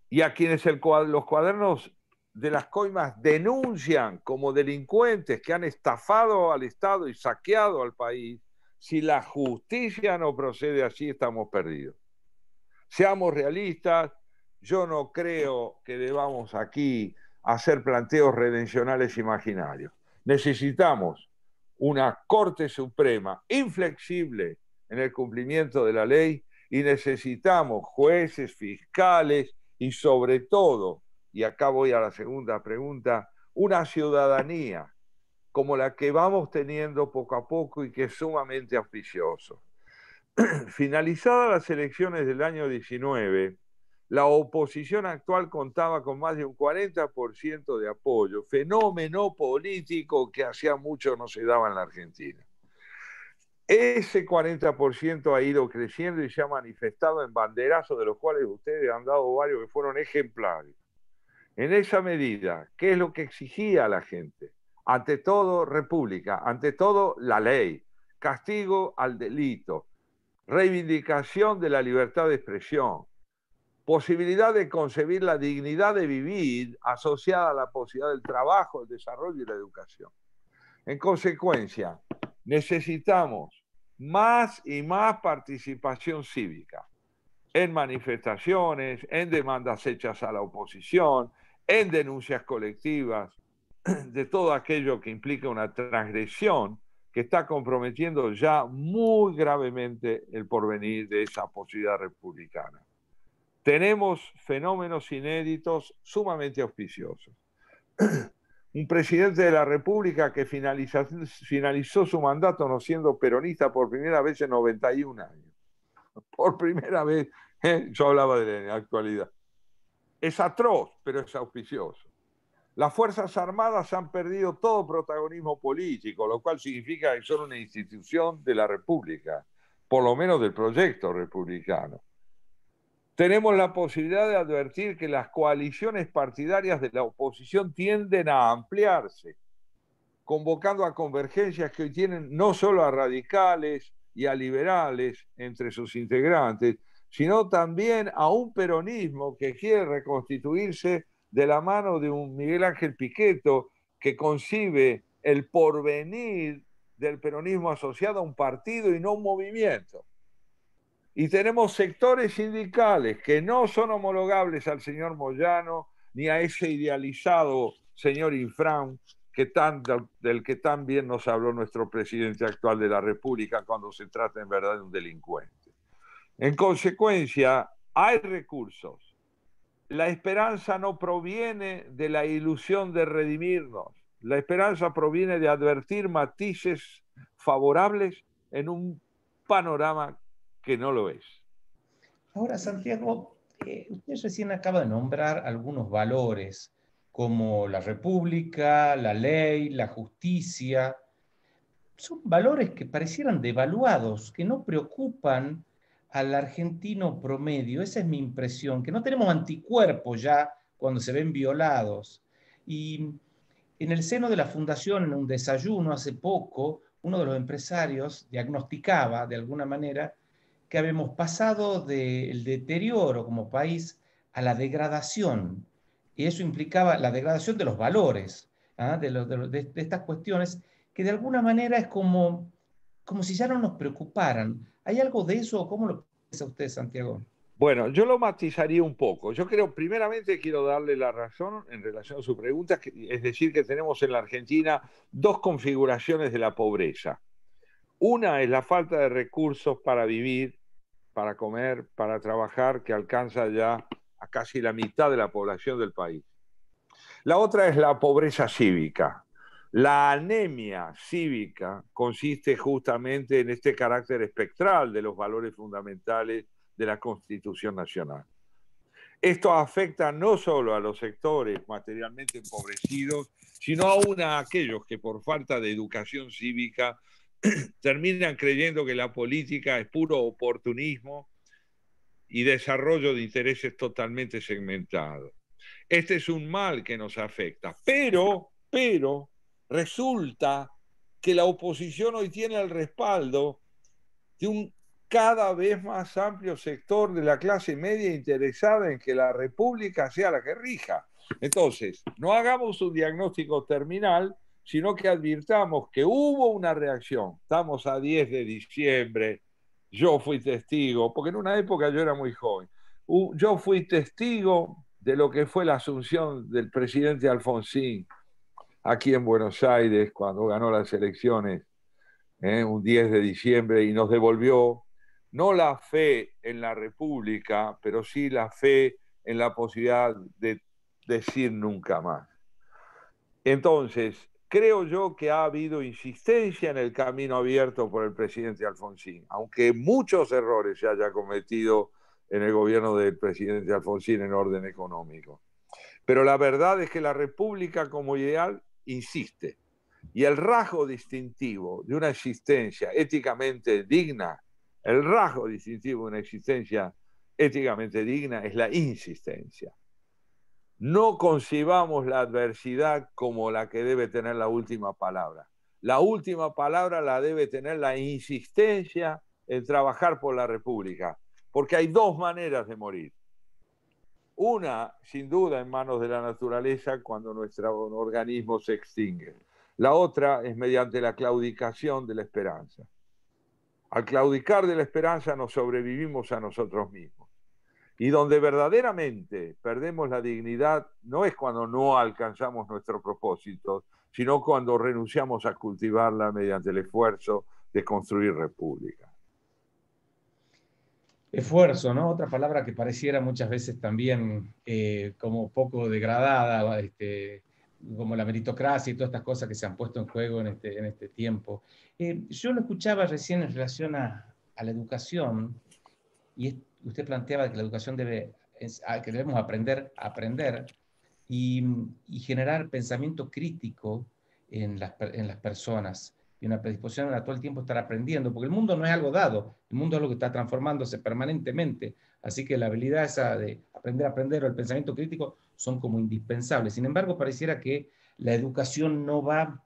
y a quienes los cuadernos de las coimas denuncian como delincuentes que han estafado al Estado y saqueado al país, si la justicia no procede así, estamos perdidos. Seamos realistas, yo no creo que debamos aquí hacer planteos redencionales imaginarios. Necesitamos una Corte Suprema inflexible en el cumplimiento de la ley y necesitamos jueces, fiscales y sobre todo, y acá voy a la segunda pregunta, una ciudadanía como la que vamos teniendo poco a poco y que es sumamente auspicioso. Finalizadas las elecciones del año 19, la oposición actual contaba con más de un 40% de apoyo, fenómeno político que hacía mucho no se daba en la Argentina. Ese 40% ha ido creciendo y se ha manifestado en banderazos de los cuales ustedes han dado varios que fueron ejemplares. En esa medida, ¿qué es lo que exigía la gente? Ante todo, república. Ante todo, la ley. Castigo al delito. Reivindicación de la libertad de expresión. Posibilidad de concebir la dignidad de vivir asociada a la posibilidad del trabajo, el desarrollo y la educación. En consecuencia, necesitamos más y más participación cívica en manifestaciones, en demandas hechas a la oposición, en denuncias colectivas, de todo aquello que implica una transgresión que está comprometiendo ya muy gravemente el porvenir de esa posibilidad republicana. Tenemos fenómenos inéditos sumamente auspiciosos. Un presidente de la República que finalizó su mandato no siendo peronista por primera vez en 91 años. Por primera vez, eh, yo hablaba de la actualidad. Es atroz, pero es auspicioso las Fuerzas Armadas han perdido todo protagonismo político, lo cual significa que son una institución de la República, por lo menos del proyecto republicano. Tenemos la posibilidad de advertir que las coaliciones partidarias de la oposición tienden a ampliarse, convocando a convergencias que hoy tienen no solo a radicales y a liberales entre sus integrantes, sino también a un peronismo que quiere reconstituirse de la mano de un Miguel Ángel Piqueto que concibe el porvenir del peronismo asociado a un partido y no a un movimiento. Y tenemos sectores sindicales que no son homologables al señor Moyano ni a ese idealizado señor Infran que del que tan bien nos habló nuestro presidente actual de la República cuando se trata en verdad de un delincuente. En consecuencia, hay recursos la esperanza no proviene de la ilusión de redimirnos. La esperanza proviene de advertir matices favorables en un panorama que no lo es. Ahora, Santiago, eh, usted recién acaba de nombrar algunos valores como la república, la ley, la justicia. Son valores que parecieran devaluados, que no preocupan al argentino promedio, esa es mi impresión, que no tenemos anticuerpos ya cuando se ven violados. Y en el seno de la fundación, en un desayuno hace poco, uno de los empresarios diagnosticaba de alguna manera que habíamos pasado del deterioro como país a la degradación. Y eso implicaba la degradación de los valores, ¿ah? de, estas cuestiones, que de alguna manera es como, como si ya no nos preocuparan. ¿Hay algo de eso? ¿Cómo lo piensa usted, Santiago? Bueno, yo lo matizaría un poco. Yo creo, primeramente, quiero darle la razón en relación a su pregunta, es decir, que tenemos en la Argentina dos configuraciones de la pobreza. Una es la falta de recursos para vivir, para comer, para trabajar, que alcanza ya a casi la mitad de la población del país. La otra es la pobreza cívica, la anemia cívica consiste justamente en este carácter espectral de los valores fundamentales de la Constitución Nacional. Esto afecta no solo a los sectores materialmente empobrecidos, sino aún a aquellos que por falta de educación cívica terminan creyendo que la política es puro oportunismo y desarrollo de intereses totalmente segmentados. Este es un mal que nos afecta, pero, pero, resulta que la oposición hoy tiene el respaldo de un cada vez más amplio sector de la clase media interesada en que la República sea la que rija. Entonces, no hagamos un diagnóstico terminal, sino que advirtamos que hubo una reacción. Estamos a 10 de diciembre, yo fui testigo, porque en una época yo era muy joven, yo fui testigo de lo que fue la asunción del presidente Alfonsín aquí en Buenos Aires cuando ganó las elecciones, ¿eh? un 10 de diciembre, y nos devolvió no la fe en la República, pero sí la fe en la posibilidad de decir nunca más. Entonces, creo yo que ha habido insistencia en el camino abierto por el presidente Alfonsín, aunque muchos errores se haya cometido en el gobierno del presidente Alfonsín en orden económico. Pero la verdad es que la república como ideal insiste. Y el rasgo distintivo de una existencia éticamente digna, el rasgo distintivo de una existencia éticamente digna es la insistencia. No concibamos la adversidad como la que debe tener la última palabra. La última palabra la debe tener la insistencia en trabajar por la República, porque hay dos maneras de morir. Una, sin duda, en manos de la naturaleza cuando nuestro organismo se extingue. La otra es mediante la claudicación de la esperanza. Al claudicar de la esperanza nos sobrevivimos a nosotros mismos. Y donde verdaderamente perdemos la dignidad no es cuando no alcanzamos nuestro propósito, sino cuando renunciamos a cultivarla mediante el esfuerzo de construir república esfuerzo, ¿no? Otra palabra que pareciera muchas veces también eh, como poco degradada, este, como la meritocracia y todas estas cosas que se han puesto en juego en este, este tiempo. Eh, yo lo escuchaba recién en relación a, la educación, y usted planteaba que la educación debe, que debemos aprender a aprender y, generar pensamiento crítico en las, en las personas y una predisposición a todo el tiempo estar aprendiendo, porque el mundo no es algo dado, el mundo es lo que está transformándose permanentemente, así que la habilidad esa de aprender a aprender o el pensamiento crítico son como indispensables. Sin embargo, pareciera que la educación no va,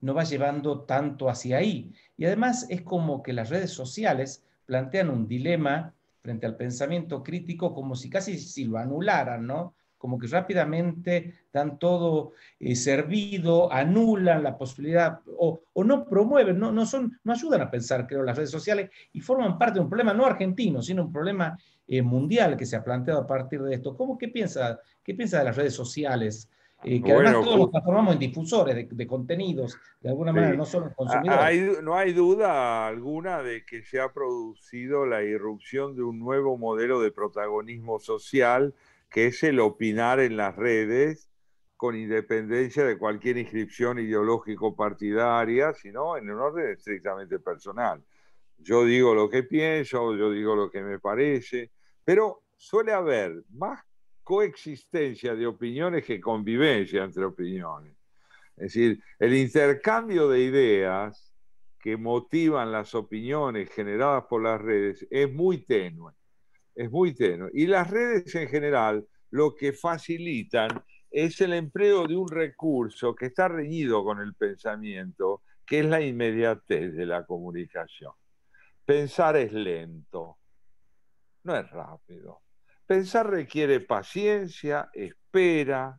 no va llevando tanto hacia ahí. Y además es como que las redes sociales plantean un dilema frente al pensamiento crítico como si casi si lo anularan, ¿no? como que rápidamente dan todo eh, servido, anulan la posibilidad o, no promueven, no, son, no ayudan a pensar, creo, las redes sociales y forman parte de un problema no argentino, sino un problema eh, mundial que se ha planteado a partir de esto. ¿Cómo, qué, piensa, ¿Qué piensa de las redes sociales? Eh, que además todos nos transformamos en difusores de, contenidos, de alguna manera, no solo consumidores. no hay duda alguna de que se ha producido la irrupción de un nuevo modelo de protagonismo social que es el opinar en las redes con independencia de cualquier inscripción ideológico-partidaria, sino en un orden estrictamente personal. Yo digo lo que pienso, yo digo lo que me parece, pero suele haber más coexistencia de opiniones que convivencia entre opiniones. Es decir, el intercambio de ideas que motivan las opiniones generadas por las redes es muy tenue es muy tenue. Y las redes en general lo que facilitan es el empleo de un recurso que está reñido con el pensamiento, que es la inmediatez de la comunicación. Pensar es lento, no es rápido. Pensar requiere paciencia, espera,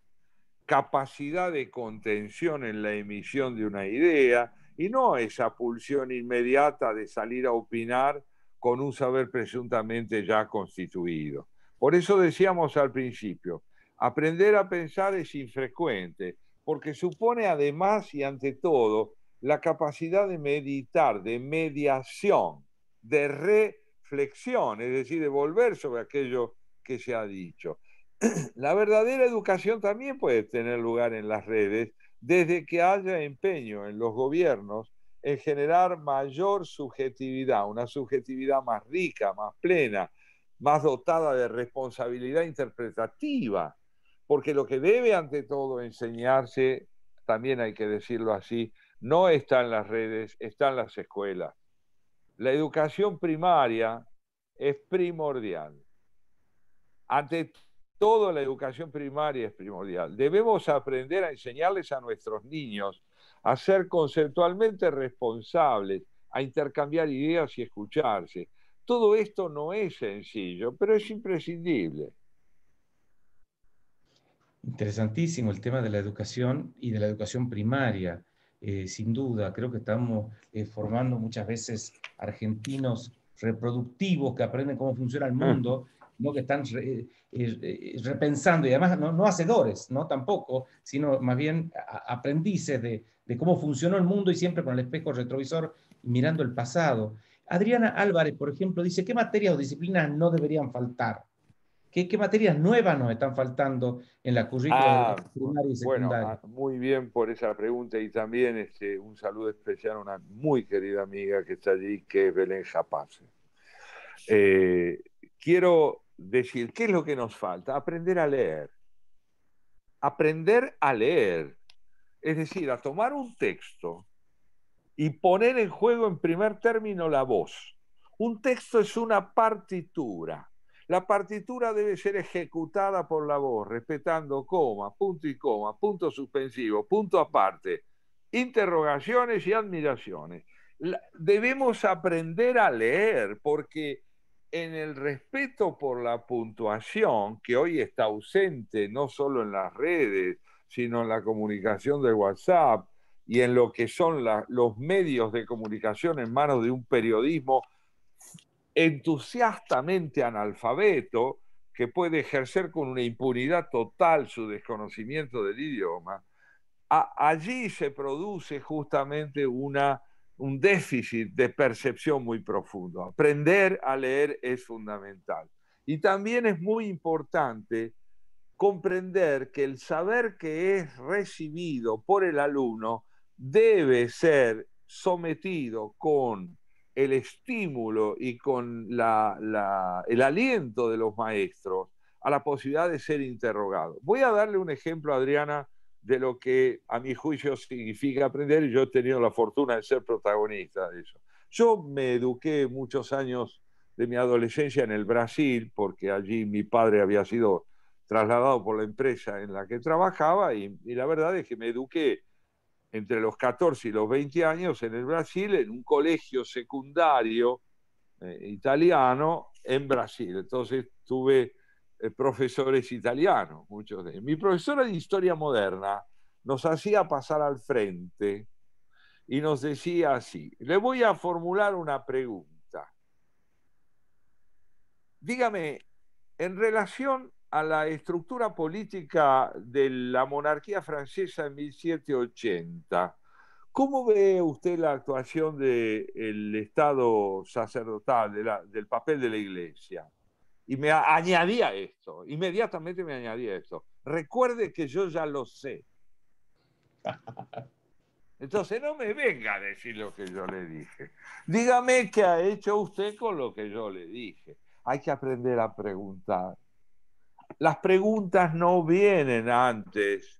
capacidad de contención en la emisión de una idea y no esa pulsión inmediata de salir a opinar con un saber presuntamente ya constituido. Por eso decíamos al principio, aprender a pensar es infrecuente, porque supone además y ante todo la capacidad de meditar, de mediación, de reflexión, es decir, de volver sobre aquello que se ha dicho. La verdadera educación también puede tener lugar en las redes desde que haya empeño en los gobiernos es generar mayor subjetividad, una subjetividad más rica, más plena, más dotada de responsabilidad interpretativa, porque lo que debe ante todo enseñarse, también hay que decirlo así, no está en las redes, está en las escuelas. La educación primaria es primordial. Ante todo, la educación primaria es primordial. Debemos aprender a enseñarles a nuestros niños a ser conceptualmente responsables, a intercambiar ideas y escucharse. Todo esto no es sencillo, pero es imprescindible. Interesantísimo el tema de la educación y de la educación primaria. Eh, sin duda, creo que estamos eh, formando muchas veces argentinos reproductivos que aprenden cómo funciona el mm. mundo, no que están eh, repensando y además no, hacedores, no tampoco, sino más bien aprendices de, de cómo funcionó el mundo y siempre con el espejo retrovisor mirando el pasado. Adriana Álvarez, por ejemplo, dice, ¿qué materias o disciplinas no deberían faltar? ¿Qué, materias nuevas nos están faltando en la currícula ah, primaria y ah, secundaria? muy bien por esa pregunta y también este, un saludo especial a una muy querida amiga que está allí, que es Belén Japase. Eh, quiero decir, ¿qué es lo que nos falta? Aprender a leer. Aprender a leer. Es decir, a tomar un texto y poner en juego en primer término la voz. Un texto es una partitura. La partitura debe ser ejecutada por la voz, respetando coma, punto y coma, punto suspensivo, punto aparte, interrogaciones y admiraciones. debemos aprender a leer porque en el respeto por la puntuación, que hoy está ausente no solo en las redes, sino en la comunicación de WhatsApp y en lo que son los medios de comunicación en manos de un periodismo entusiastamente analfabeto que puede ejercer con una impunidad total su desconocimiento del idioma, allí se produce justamente una, un déficit de percepción muy profundo. Aprender a leer es fundamental. Y también es muy importante comprender que el saber que es recibido por el alumno debe ser sometido con el estímulo y con el aliento de los maestros a la posibilidad de ser interrogado. Voy a darle un ejemplo, Adriana, de lo que a mi juicio significa aprender y yo he tenido la fortuna de ser protagonista de eso. Yo me eduqué muchos años de mi adolescencia en el Brasil, porque allí mi padre había sido trasladado por la empresa en la que trabajaba y, la verdad es que me eduqué entre los 14 y los 20 años en el Brasil, en un colegio secundario eh, italiano en Brasil. Entonces tuve eh, profesores italianos, muchos de Mi profesora de historia moderna nos hacía pasar al frente y nos decía así, le voy a formular una pregunta. Dígame, en relación a la estructura política de la monarquía francesa en 1780. ¿Cómo ve usted la actuación del Estado sacerdotal, del papel de la Iglesia? Y me añadía esto, inmediatamente me añadía esto. Recuerde que yo ya lo sé. Entonces no me venga a decir lo que yo le dije. Dígame qué ha hecho usted con lo que yo le dije. Hay que aprender a preguntar las preguntas no vienen antes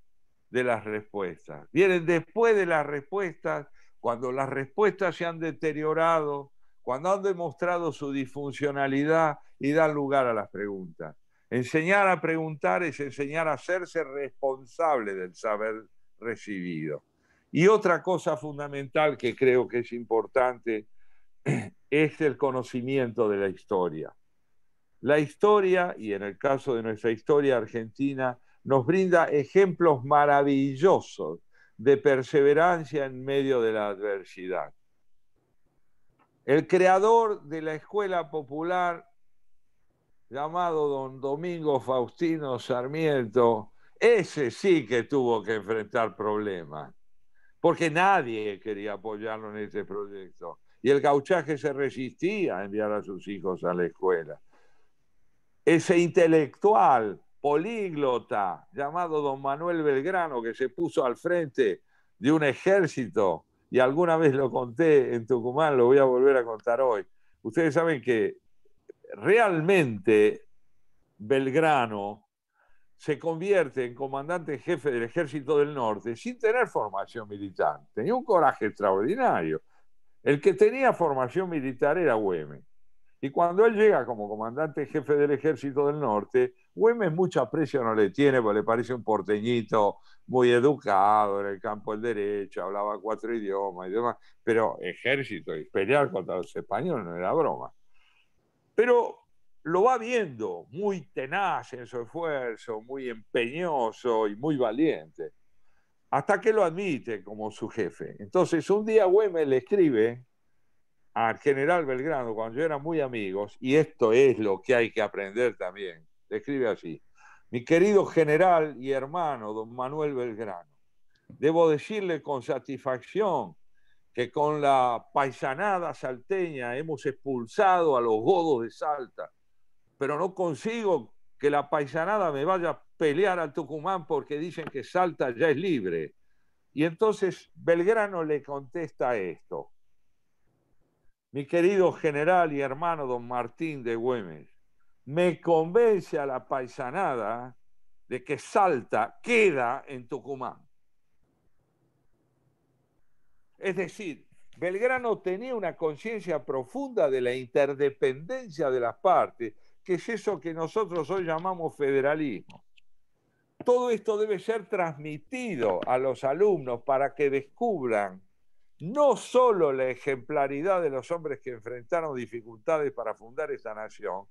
de las respuestas, vienen después de las respuestas, cuando las respuestas se han deteriorado, cuando han demostrado su disfuncionalidad y dan lugar a las preguntas. Enseñar a preguntar es enseñar a hacerse responsable del saber recibido. Y otra cosa fundamental que creo que es importante es el conocimiento de la historia. La historia, y en el caso de nuestra historia argentina, nos brinda ejemplos maravillosos de perseverancia en medio de la adversidad. El creador de la escuela popular, llamado don Domingo Faustino Sarmiento, ese sí que tuvo que enfrentar problemas, porque nadie quería apoyarlo en este proyecto. Y el gauchaje se resistía a enviar a sus hijos a la escuela ese intelectual políglota llamado don Manuel Belgrano que se puso al frente de un ejército, y alguna vez lo conté en Tucumán, lo voy a volver a contar hoy. Ustedes saben que realmente Belgrano se convierte en comandante jefe del ejército del norte sin tener formación militar. Tenía un coraje extraordinario. El que tenía formación militar era Güemes. Y cuando él llega como comandante jefe del ejército del norte, Güemes mucha aprecio no le tiene, porque le parece un porteñito muy educado en el campo del derecho, hablaba cuatro idiomas y demás, pero ejército y pelear contra los españoles no era broma. Pero lo va viendo muy tenaz en su esfuerzo, muy empeñoso y muy valiente, hasta que lo admite como su jefe. Entonces un día Güemes le escribe al general Belgrano cuando yo era muy amigos, y esto es lo que hay que aprender también. escribe así, mi querido general y hermano, don Manuel Belgrano, debo decirle con satisfacción que con la paisanada salteña hemos expulsado a los godos de Salta, pero no consigo que la paisanada me vaya a pelear al Tucumán porque dicen que Salta ya es libre. Y entonces Belgrano le contesta esto, mi querido general y hermano don Martín de Güemes, me convence a la paisanada de que Salta queda en Tucumán. Es decir, Belgrano tenía una conciencia profunda de la interdependencia de las partes, que es eso que nosotros hoy llamamos federalismo. Todo esto debe ser transmitido a los alumnos para que descubran no solo la ejemplaridad de los hombres que enfrentaron dificultades para fundar esta nación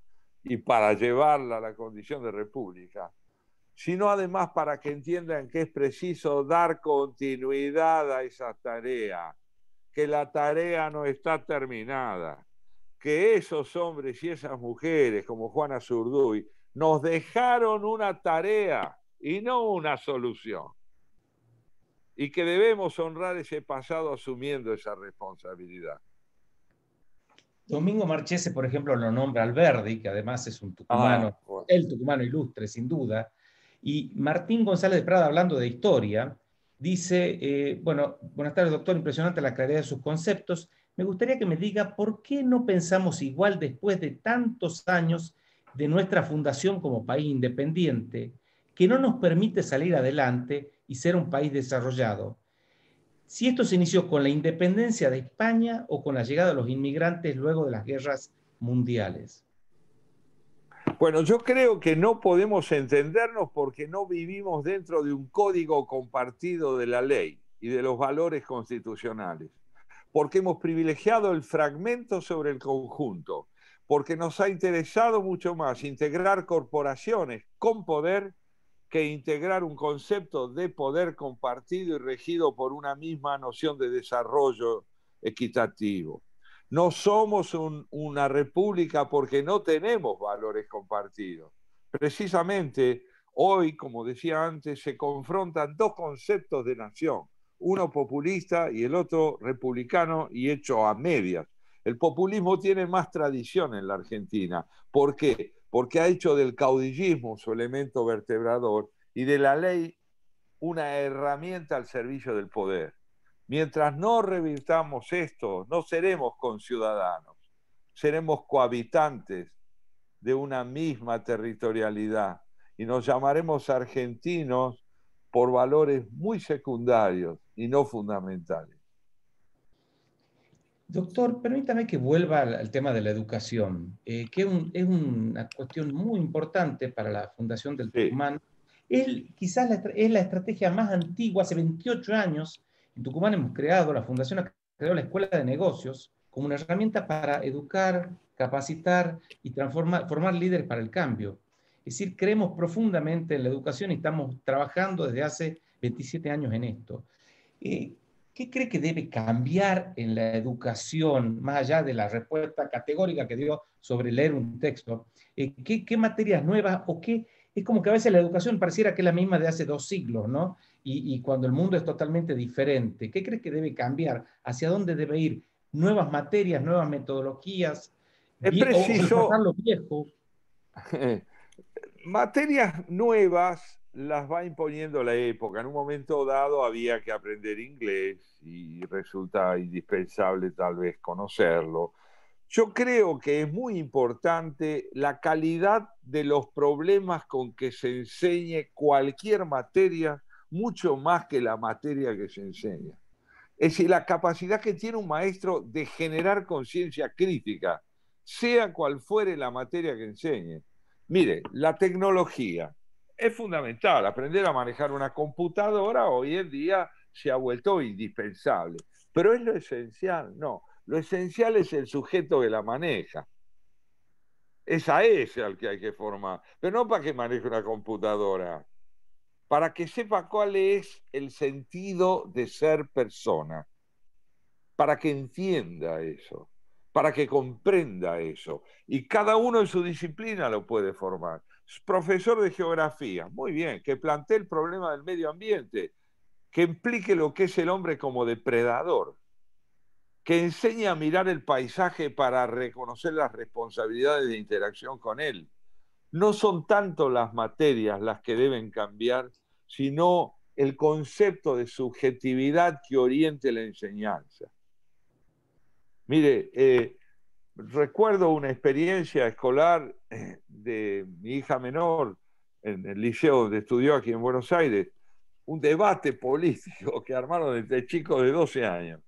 y para llevarla a la condición de república, sino además para que entiendan que es preciso dar continuidad a esa tarea, que la tarea no está terminada, que esos hombres y esas mujeres, como Juana Zurduy, nos dejaron una tarea y no una solución y que debemos honrar ese pasado asumiendo esa responsabilidad. Domingo Marchese, por ejemplo, lo nombra Alberdi, que además es un tucumano, ah, el tucumano ilustre, sin duda. Y Martín González de Prada, hablando de historia, dice, eh, bueno, buenas tardes doctor, impresionante la claridad de sus conceptos. Me gustaría que me diga por qué no pensamos igual después de tantos años de nuestra fundación como país independiente que no nos permite salir adelante y ser un país desarrollado. Si esto se inició con la independencia de España o con la llegada de los inmigrantes luego de las guerras mundiales. Bueno, yo creo que no podemos entendernos porque no vivimos dentro de un código compartido de la ley y de los valores constitucionales, porque hemos privilegiado el fragmento sobre el conjunto, porque nos ha interesado mucho más integrar corporaciones con poder que integrar un concepto de poder compartido y regido por una misma noción de desarrollo equitativo. No somos una república porque no tenemos valores compartidos. Precisamente hoy, como decía antes, se confrontan dos conceptos de nación, uno populista y el otro republicano y hecho a medias. El populismo tiene más tradición en la Argentina. ¿Por qué? porque ha hecho del caudillismo su elemento vertebrador y de la ley una herramienta al servicio del poder. Mientras no revirtamos esto, no seremos conciudadanos, seremos cohabitantes de una misma territorialidad y nos llamaremos argentinos por valores muy secundarios y no fundamentales. Doctor, permítame que vuelva al, tema de la educación, eh, que es una cuestión muy importante para la Fundación del Tucumán. quizás es la estrategia más antigua, hace 28 años, en Tucumán hemos creado, la Fundación ha creado la Escuela de Negocios como una herramienta para educar, capacitar y transformar, formar líderes para el cambio. Es decir, creemos profundamente en la educación y estamos trabajando desde hace 27 años en esto. Eh, ¿Qué cree que debe cambiar en la educación, más allá de la respuesta categórica que dio sobre leer un texto? Eh, ¿qué, materias nuevas o qué? Es como que a veces la educación pareciera que es la misma de hace dos siglos, ¿no? Y, cuando el mundo es totalmente diferente, ¿qué cree que debe cambiar? ¿Hacia dónde debe ir? ¿Nuevas materias, nuevas metodologías? Es preciso... Lo viejo? materias nuevas las va imponiendo la época. En un momento dado había que aprender inglés y resulta indispensable tal vez conocerlo. Yo creo que es muy importante la calidad de los problemas con que se enseñe cualquier materia, mucho más que la materia que se enseña. Es decir, la capacidad que tiene un maestro de generar conciencia crítica, sea cual fuere la materia que enseñe. Mire, la tecnología es fundamental. Aprender a manejar una computadora hoy en día se ha vuelto indispensable. Pero es lo esencial, no. Lo esencial es el sujeto que la maneja. Es a ese al que hay que formar. Pero no para que maneje una computadora. Para que sepa cuál es el sentido de ser persona. Para que entienda eso. Para que comprenda eso. Y cada uno en su disciplina lo puede formar profesor de geografía, muy bien, que plantee el problema del medio ambiente, que implique lo que es el hombre como depredador, que enseñe a mirar el paisaje para reconocer las responsabilidades de interacción con él. No son tanto las materias las que deben cambiar, sino el concepto de subjetividad que oriente la enseñanza. Mire, eh, recuerdo una experiencia escolar eh, de mi hija menor en el liceo donde estudió aquí en Buenos Aires, un debate político que armaron desde chicos de 12 años.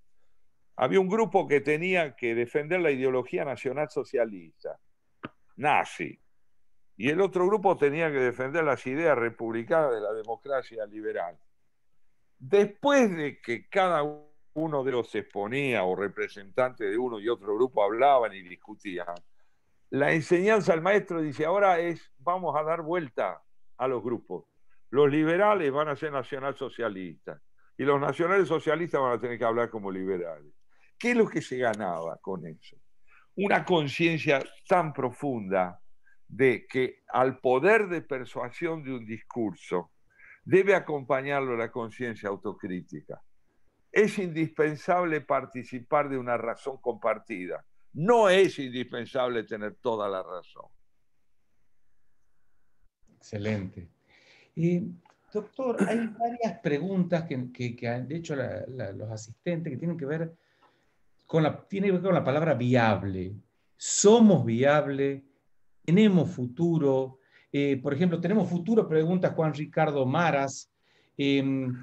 Había un grupo que tenía que defender la ideología nacional socialista, nazi, y el otro grupo tenía que defender las ideas republicanas de la democracia liberal. Después de que cada uno uno de los exponía o representantes de uno y otro grupo hablaban y discutían, la enseñanza al maestro dice ahora es vamos a dar vuelta a los grupos. Los liberales van a ser nacionalsocialistas y los nacionales socialistas van a tener que hablar como liberales. ¿Qué es lo que se ganaba con eso? Una conciencia tan profunda de que al poder de persuasión de un discurso debe acompañarlo la conciencia autocrítica es indispensable participar de una razón compartida. No es indispensable tener toda la razón. Excelente. doctor, hay varias preguntas que, han hecho los asistentes que tienen que ver con la, tiene ver con la palabra viable. ¿Somos viable? ¿Tenemos futuro? Eh, por ejemplo, tenemos futuro, pregunta Juan Ricardo Maras. Em,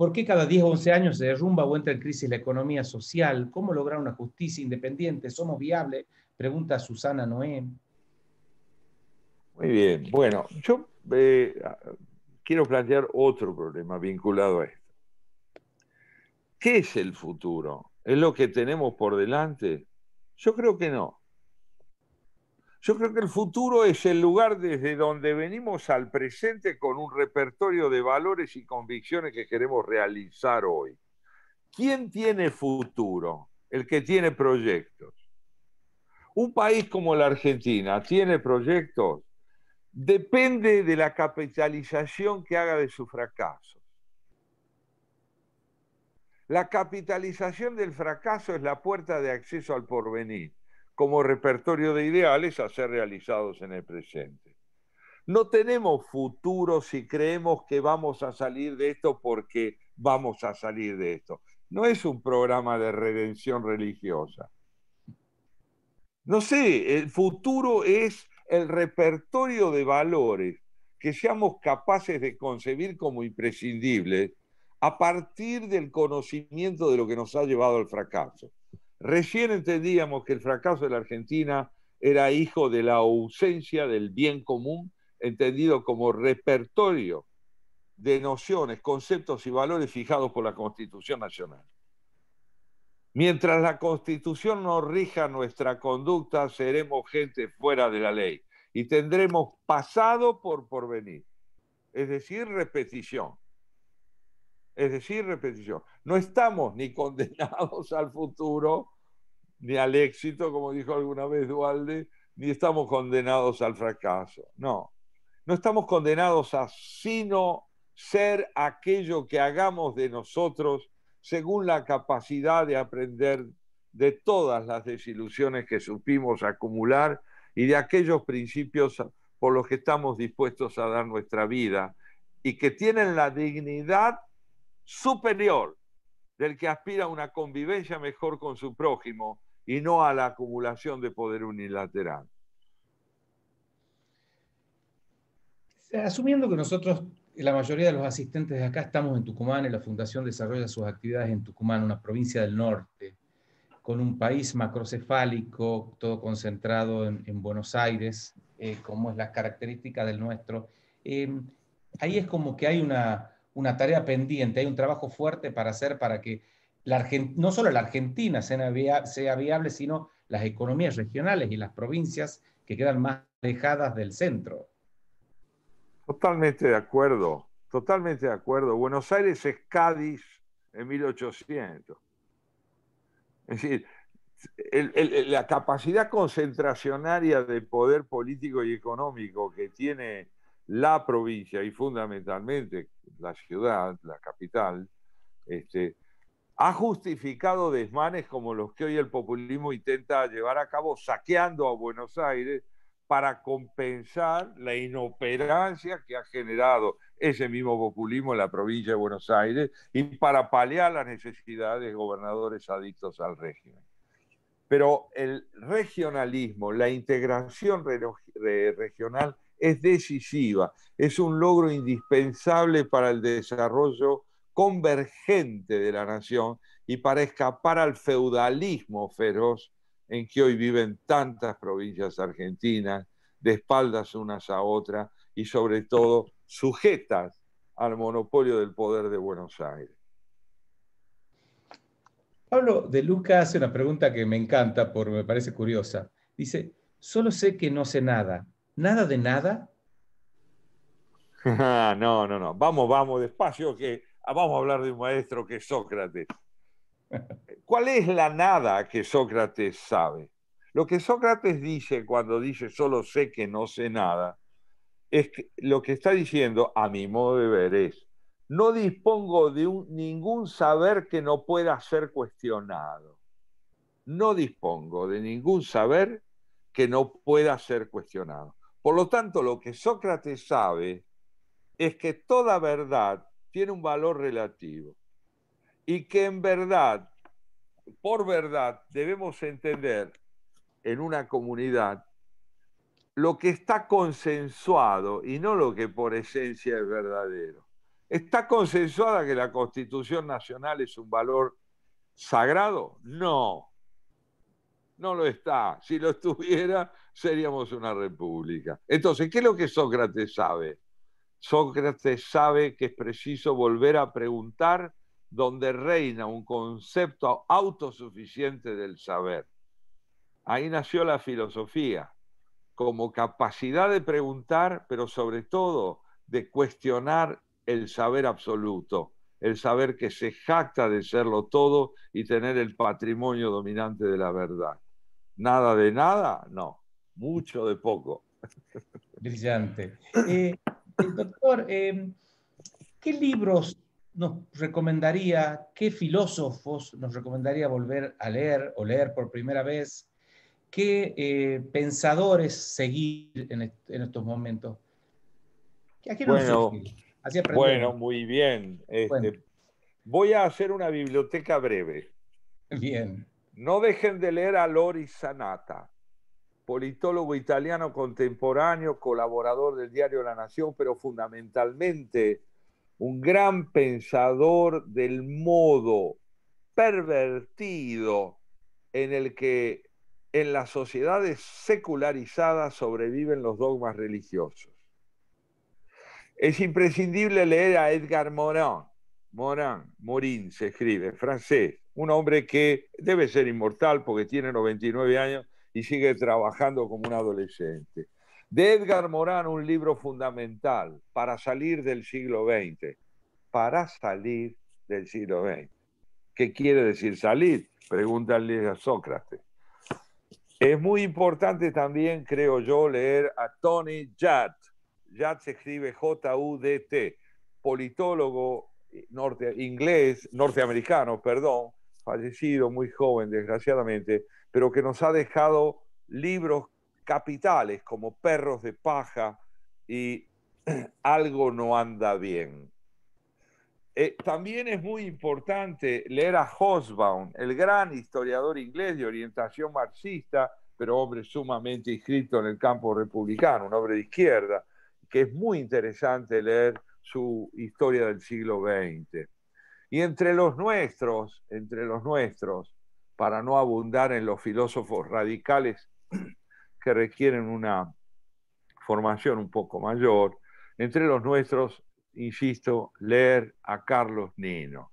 ¿Por qué cada 10 o 11 años se derrumba o entra en crisis la economía social? ¿Cómo lograr una justicia independiente? ¿Somos viables? Pregunta Susana Noé. Muy bien. Bueno, yo eh, quiero plantear otro problema vinculado a esto. ¿Qué es el futuro? ¿Es lo que tenemos por delante? Yo creo que no. Yo creo que el futuro es el lugar desde donde venimos al presente con un repertorio de valores y convicciones que queremos realizar hoy. ¿Quién tiene futuro? El que tiene proyectos. Un país como la Argentina tiene proyectos. Depende de la capitalización que haga de su fracaso. La capitalización del fracaso es la puerta de acceso al porvenir como repertorio de ideales a ser realizados en el presente. No tenemos futuro si creemos que vamos a salir de esto porque vamos a salir de esto. No es un programa de redención religiosa. No sé, el futuro es el repertorio de valores que seamos capaces de concebir como imprescindibles a partir del conocimiento de lo que nos ha llevado al fracaso. Recién entendíamos que el fracaso de la Argentina era hijo de la ausencia del bien común, entendido como repertorio de nociones, conceptos y valores fijados por la Constitución Nacional. Mientras la Constitución no rija nuestra conducta, seremos gente fuera de la ley y tendremos pasado por porvenir, es decir, repetición es decir, repetición. No estamos ni condenados al futuro, ni al éxito, como dijo alguna vez Dualde, ni estamos condenados al fracaso. No, no estamos condenados a sino ser aquello que hagamos de nosotros según la capacidad de aprender de todas las desilusiones que supimos acumular y de aquellos principios por los que estamos dispuestos a dar nuestra vida y que tienen la dignidad superior del que aspira a una convivencia mejor con su prójimo y no a la acumulación de poder unilateral. Asumiendo que nosotros, la mayoría de los asistentes de acá, estamos en Tucumán y la Fundación desarrolla sus actividades en Tucumán, una provincia del norte, con un país macrocefálico, todo concentrado en, Buenos Aires, eh, como es la característica del nuestro. Eh, ahí es como que hay una, una tarea pendiente, hay un trabajo fuerte para hacer para que la no solo la Argentina sea, sea viable, sino las economías regionales y las provincias que quedan más alejadas del centro. Totalmente de acuerdo, totalmente de acuerdo. Buenos Aires es Cádiz en 1800. Es decir, la capacidad concentracionaria de poder político y económico que tiene la provincia y fundamentalmente la ciudad, la capital, este, ha justificado desmanes como los que hoy el populismo intenta llevar a cabo saqueando a Buenos Aires para compensar la inoperancia que ha generado ese mismo populismo en la provincia de Buenos Aires y para paliar las necesidades de gobernadores adictos al régimen. Pero el regionalismo, la integración regional es decisiva, es un logro indispensable para el desarrollo convergente de la nación y para escapar al feudalismo feroz en que hoy viven tantas provincias argentinas, de espaldas unas a otras y sobre todo sujetas al monopolio del poder de Buenos Aires. Pablo de Luca hace una pregunta que me encanta porque me parece curiosa. Dice, solo sé que no sé nada, nada de nada. no, no, no. Vamos, vamos, despacio, que ah, vamos a hablar de un maestro que es Sócrates. ¿Cuál es la nada que Sócrates sabe? Lo que Sócrates dice cuando dice solo sé que no sé nada, es que lo que está diciendo, a mi modo de ver, es no dispongo de ningún saber que no pueda ser cuestionado. No dispongo de ningún saber que no pueda ser cuestionado. Por lo tanto, lo que Sócrates sabe es que toda verdad tiene un valor relativo y que en verdad, por verdad, debemos entender en una comunidad lo que está consensuado y no lo que por esencia es verdadero. ¿Está consensuada que la Constitución Nacional es un valor sagrado? No, no lo está. Si lo estuviera, seríamos una república. Entonces, ¿qué es lo que Sócrates sabe? Sócrates sabe que es preciso volver a preguntar donde reina un concepto autosuficiente del saber. Ahí nació la filosofía, como capacidad de preguntar, pero sobre todo de cuestionar el saber absoluto, el saber que se jacta de serlo todo y tener el patrimonio dominante de la verdad. Nada de nada, no mucho de poco. Brillante. Eh, doctor, em, ¿qué libros nos recomendaría, qué filósofos nos recomendaría volver a leer o leer por primera vez? ¿Qué eh, pensadores seguir en, estos momentos? bueno, bueno, muy bien. Este, voy a hacer una biblioteca breve. Bien. No dejen de leer a Lori Sanata politólogo italiano contemporáneo, colaborador del diario La Nación, pero fundamentalmente un gran pensador del modo pervertido en el que en las sociedades secularizadas sobreviven los dogmas religiosos. Es imprescindible leer a Edgar Morin. Morin, Morin se escribe, francés, un hombre que debe ser inmortal porque tiene 99 años y sigue trabajando como un adolescente. De Edgar Morán, un libro fundamental para salir del siglo XX. Para salir del siglo XX. ¿Qué quiere decir salir? Pregúntale a Sócrates. Es muy importante también, creo yo, leer a Tony Judd. Judd se escribe J-U-D-T, politólogo inglés, norteamericano, perdón, fallecido muy joven, desgraciadamente, pero que nos ha dejado libros capitales como Perros de Paja y Algo no anda bien. Eh, también es muy importante leer a Hosbaum, el gran historiador inglés de orientación marxista, pero hombre sumamente inscrito en el campo republicano, un hombre de izquierda, que es muy interesante leer su historia del siglo XX. Y entre los nuestros, entre los nuestros, para no abundar en los filósofos radicales que requieren una formación un poco mayor, entre los nuestros, insisto, leer a Carlos Nino.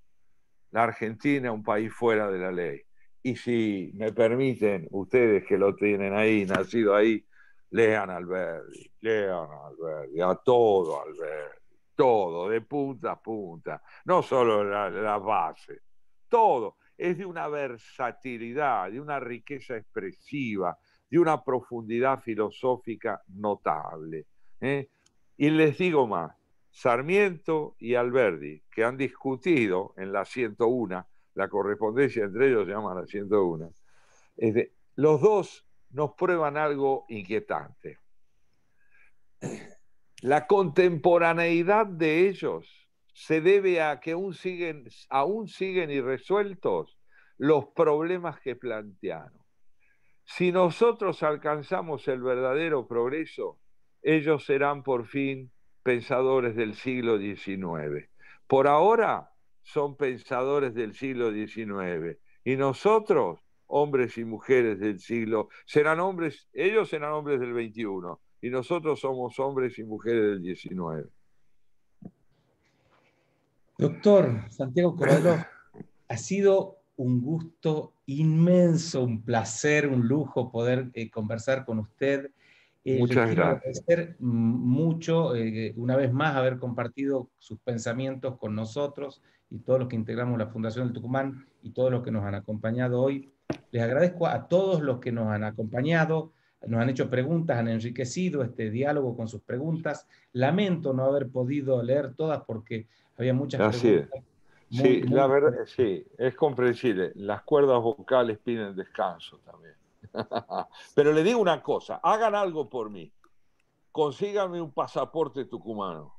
La Argentina, un país fuera de la ley. Y si me permiten, ustedes que lo tienen ahí, nacido ahí, lean Alberti, lean Alberti, a todo Alberti, todo, de punta a punta, no solo la base, todo es de una versatilidad, de una riqueza expresiva, de una profundidad filosófica notable. ¿eh? Y les digo más, Sarmiento y Alberdi, que han discutido en la 101, la correspondencia entre ellos se llama la 101, los dos nos prueban algo inquietante. La contemporaneidad de ellos se debe a que aún siguen, aún siguen irresueltos los problemas que plantearon. Si nosotros alcanzamos el verdadero progreso, ellos serán por fin pensadores del siglo XIX. Por ahora son pensadores del siglo XIX y nosotros, hombres y mujeres del siglo, serán hombres, ellos serán hombres del XXI y nosotros somos hombres y mujeres del XIX. Doctor Santiago Corralo, ha sido un gusto inmenso, un placer, un lujo poder eh, conversar con usted. Eh, Muchas gracias. Agradecer mm, mucho, eh, una vez más, haber compartido sus pensamientos con nosotros y todos los que integramos la Fundación del Tucumán y todos los que nos han acompañado hoy. Les agradezco a todos los que nos han acompañado, nos han hecho preguntas, han enriquecido este diálogo con sus preguntas. Lamento no haber podido leer todas porque había muchas sí, la verdad, sí, es comprensible. Las cuerdas vocales piden descanso también. Pero le digo una cosa, hagan algo por mí. Consíganme un pasaporte tucumano.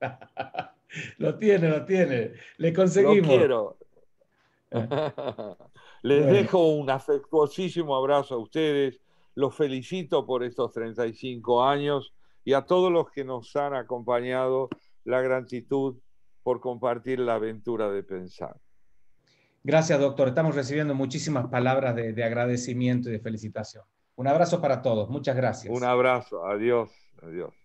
lo tiene, lo tiene. Le conseguimos. Lo quiero. Les dejo un afectuosísimo abrazo a ustedes. Los felicito por estos 35 años y a todos los que nos han acompañado. La gratitud por compartir la aventura de pensar. Gracias, doctor. Estamos recibiendo muchísimas palabras de, agradecimiento y de felicitación. Un abrazo para todos. Muchas gracias. Un abrazo. Adiós. Adiós.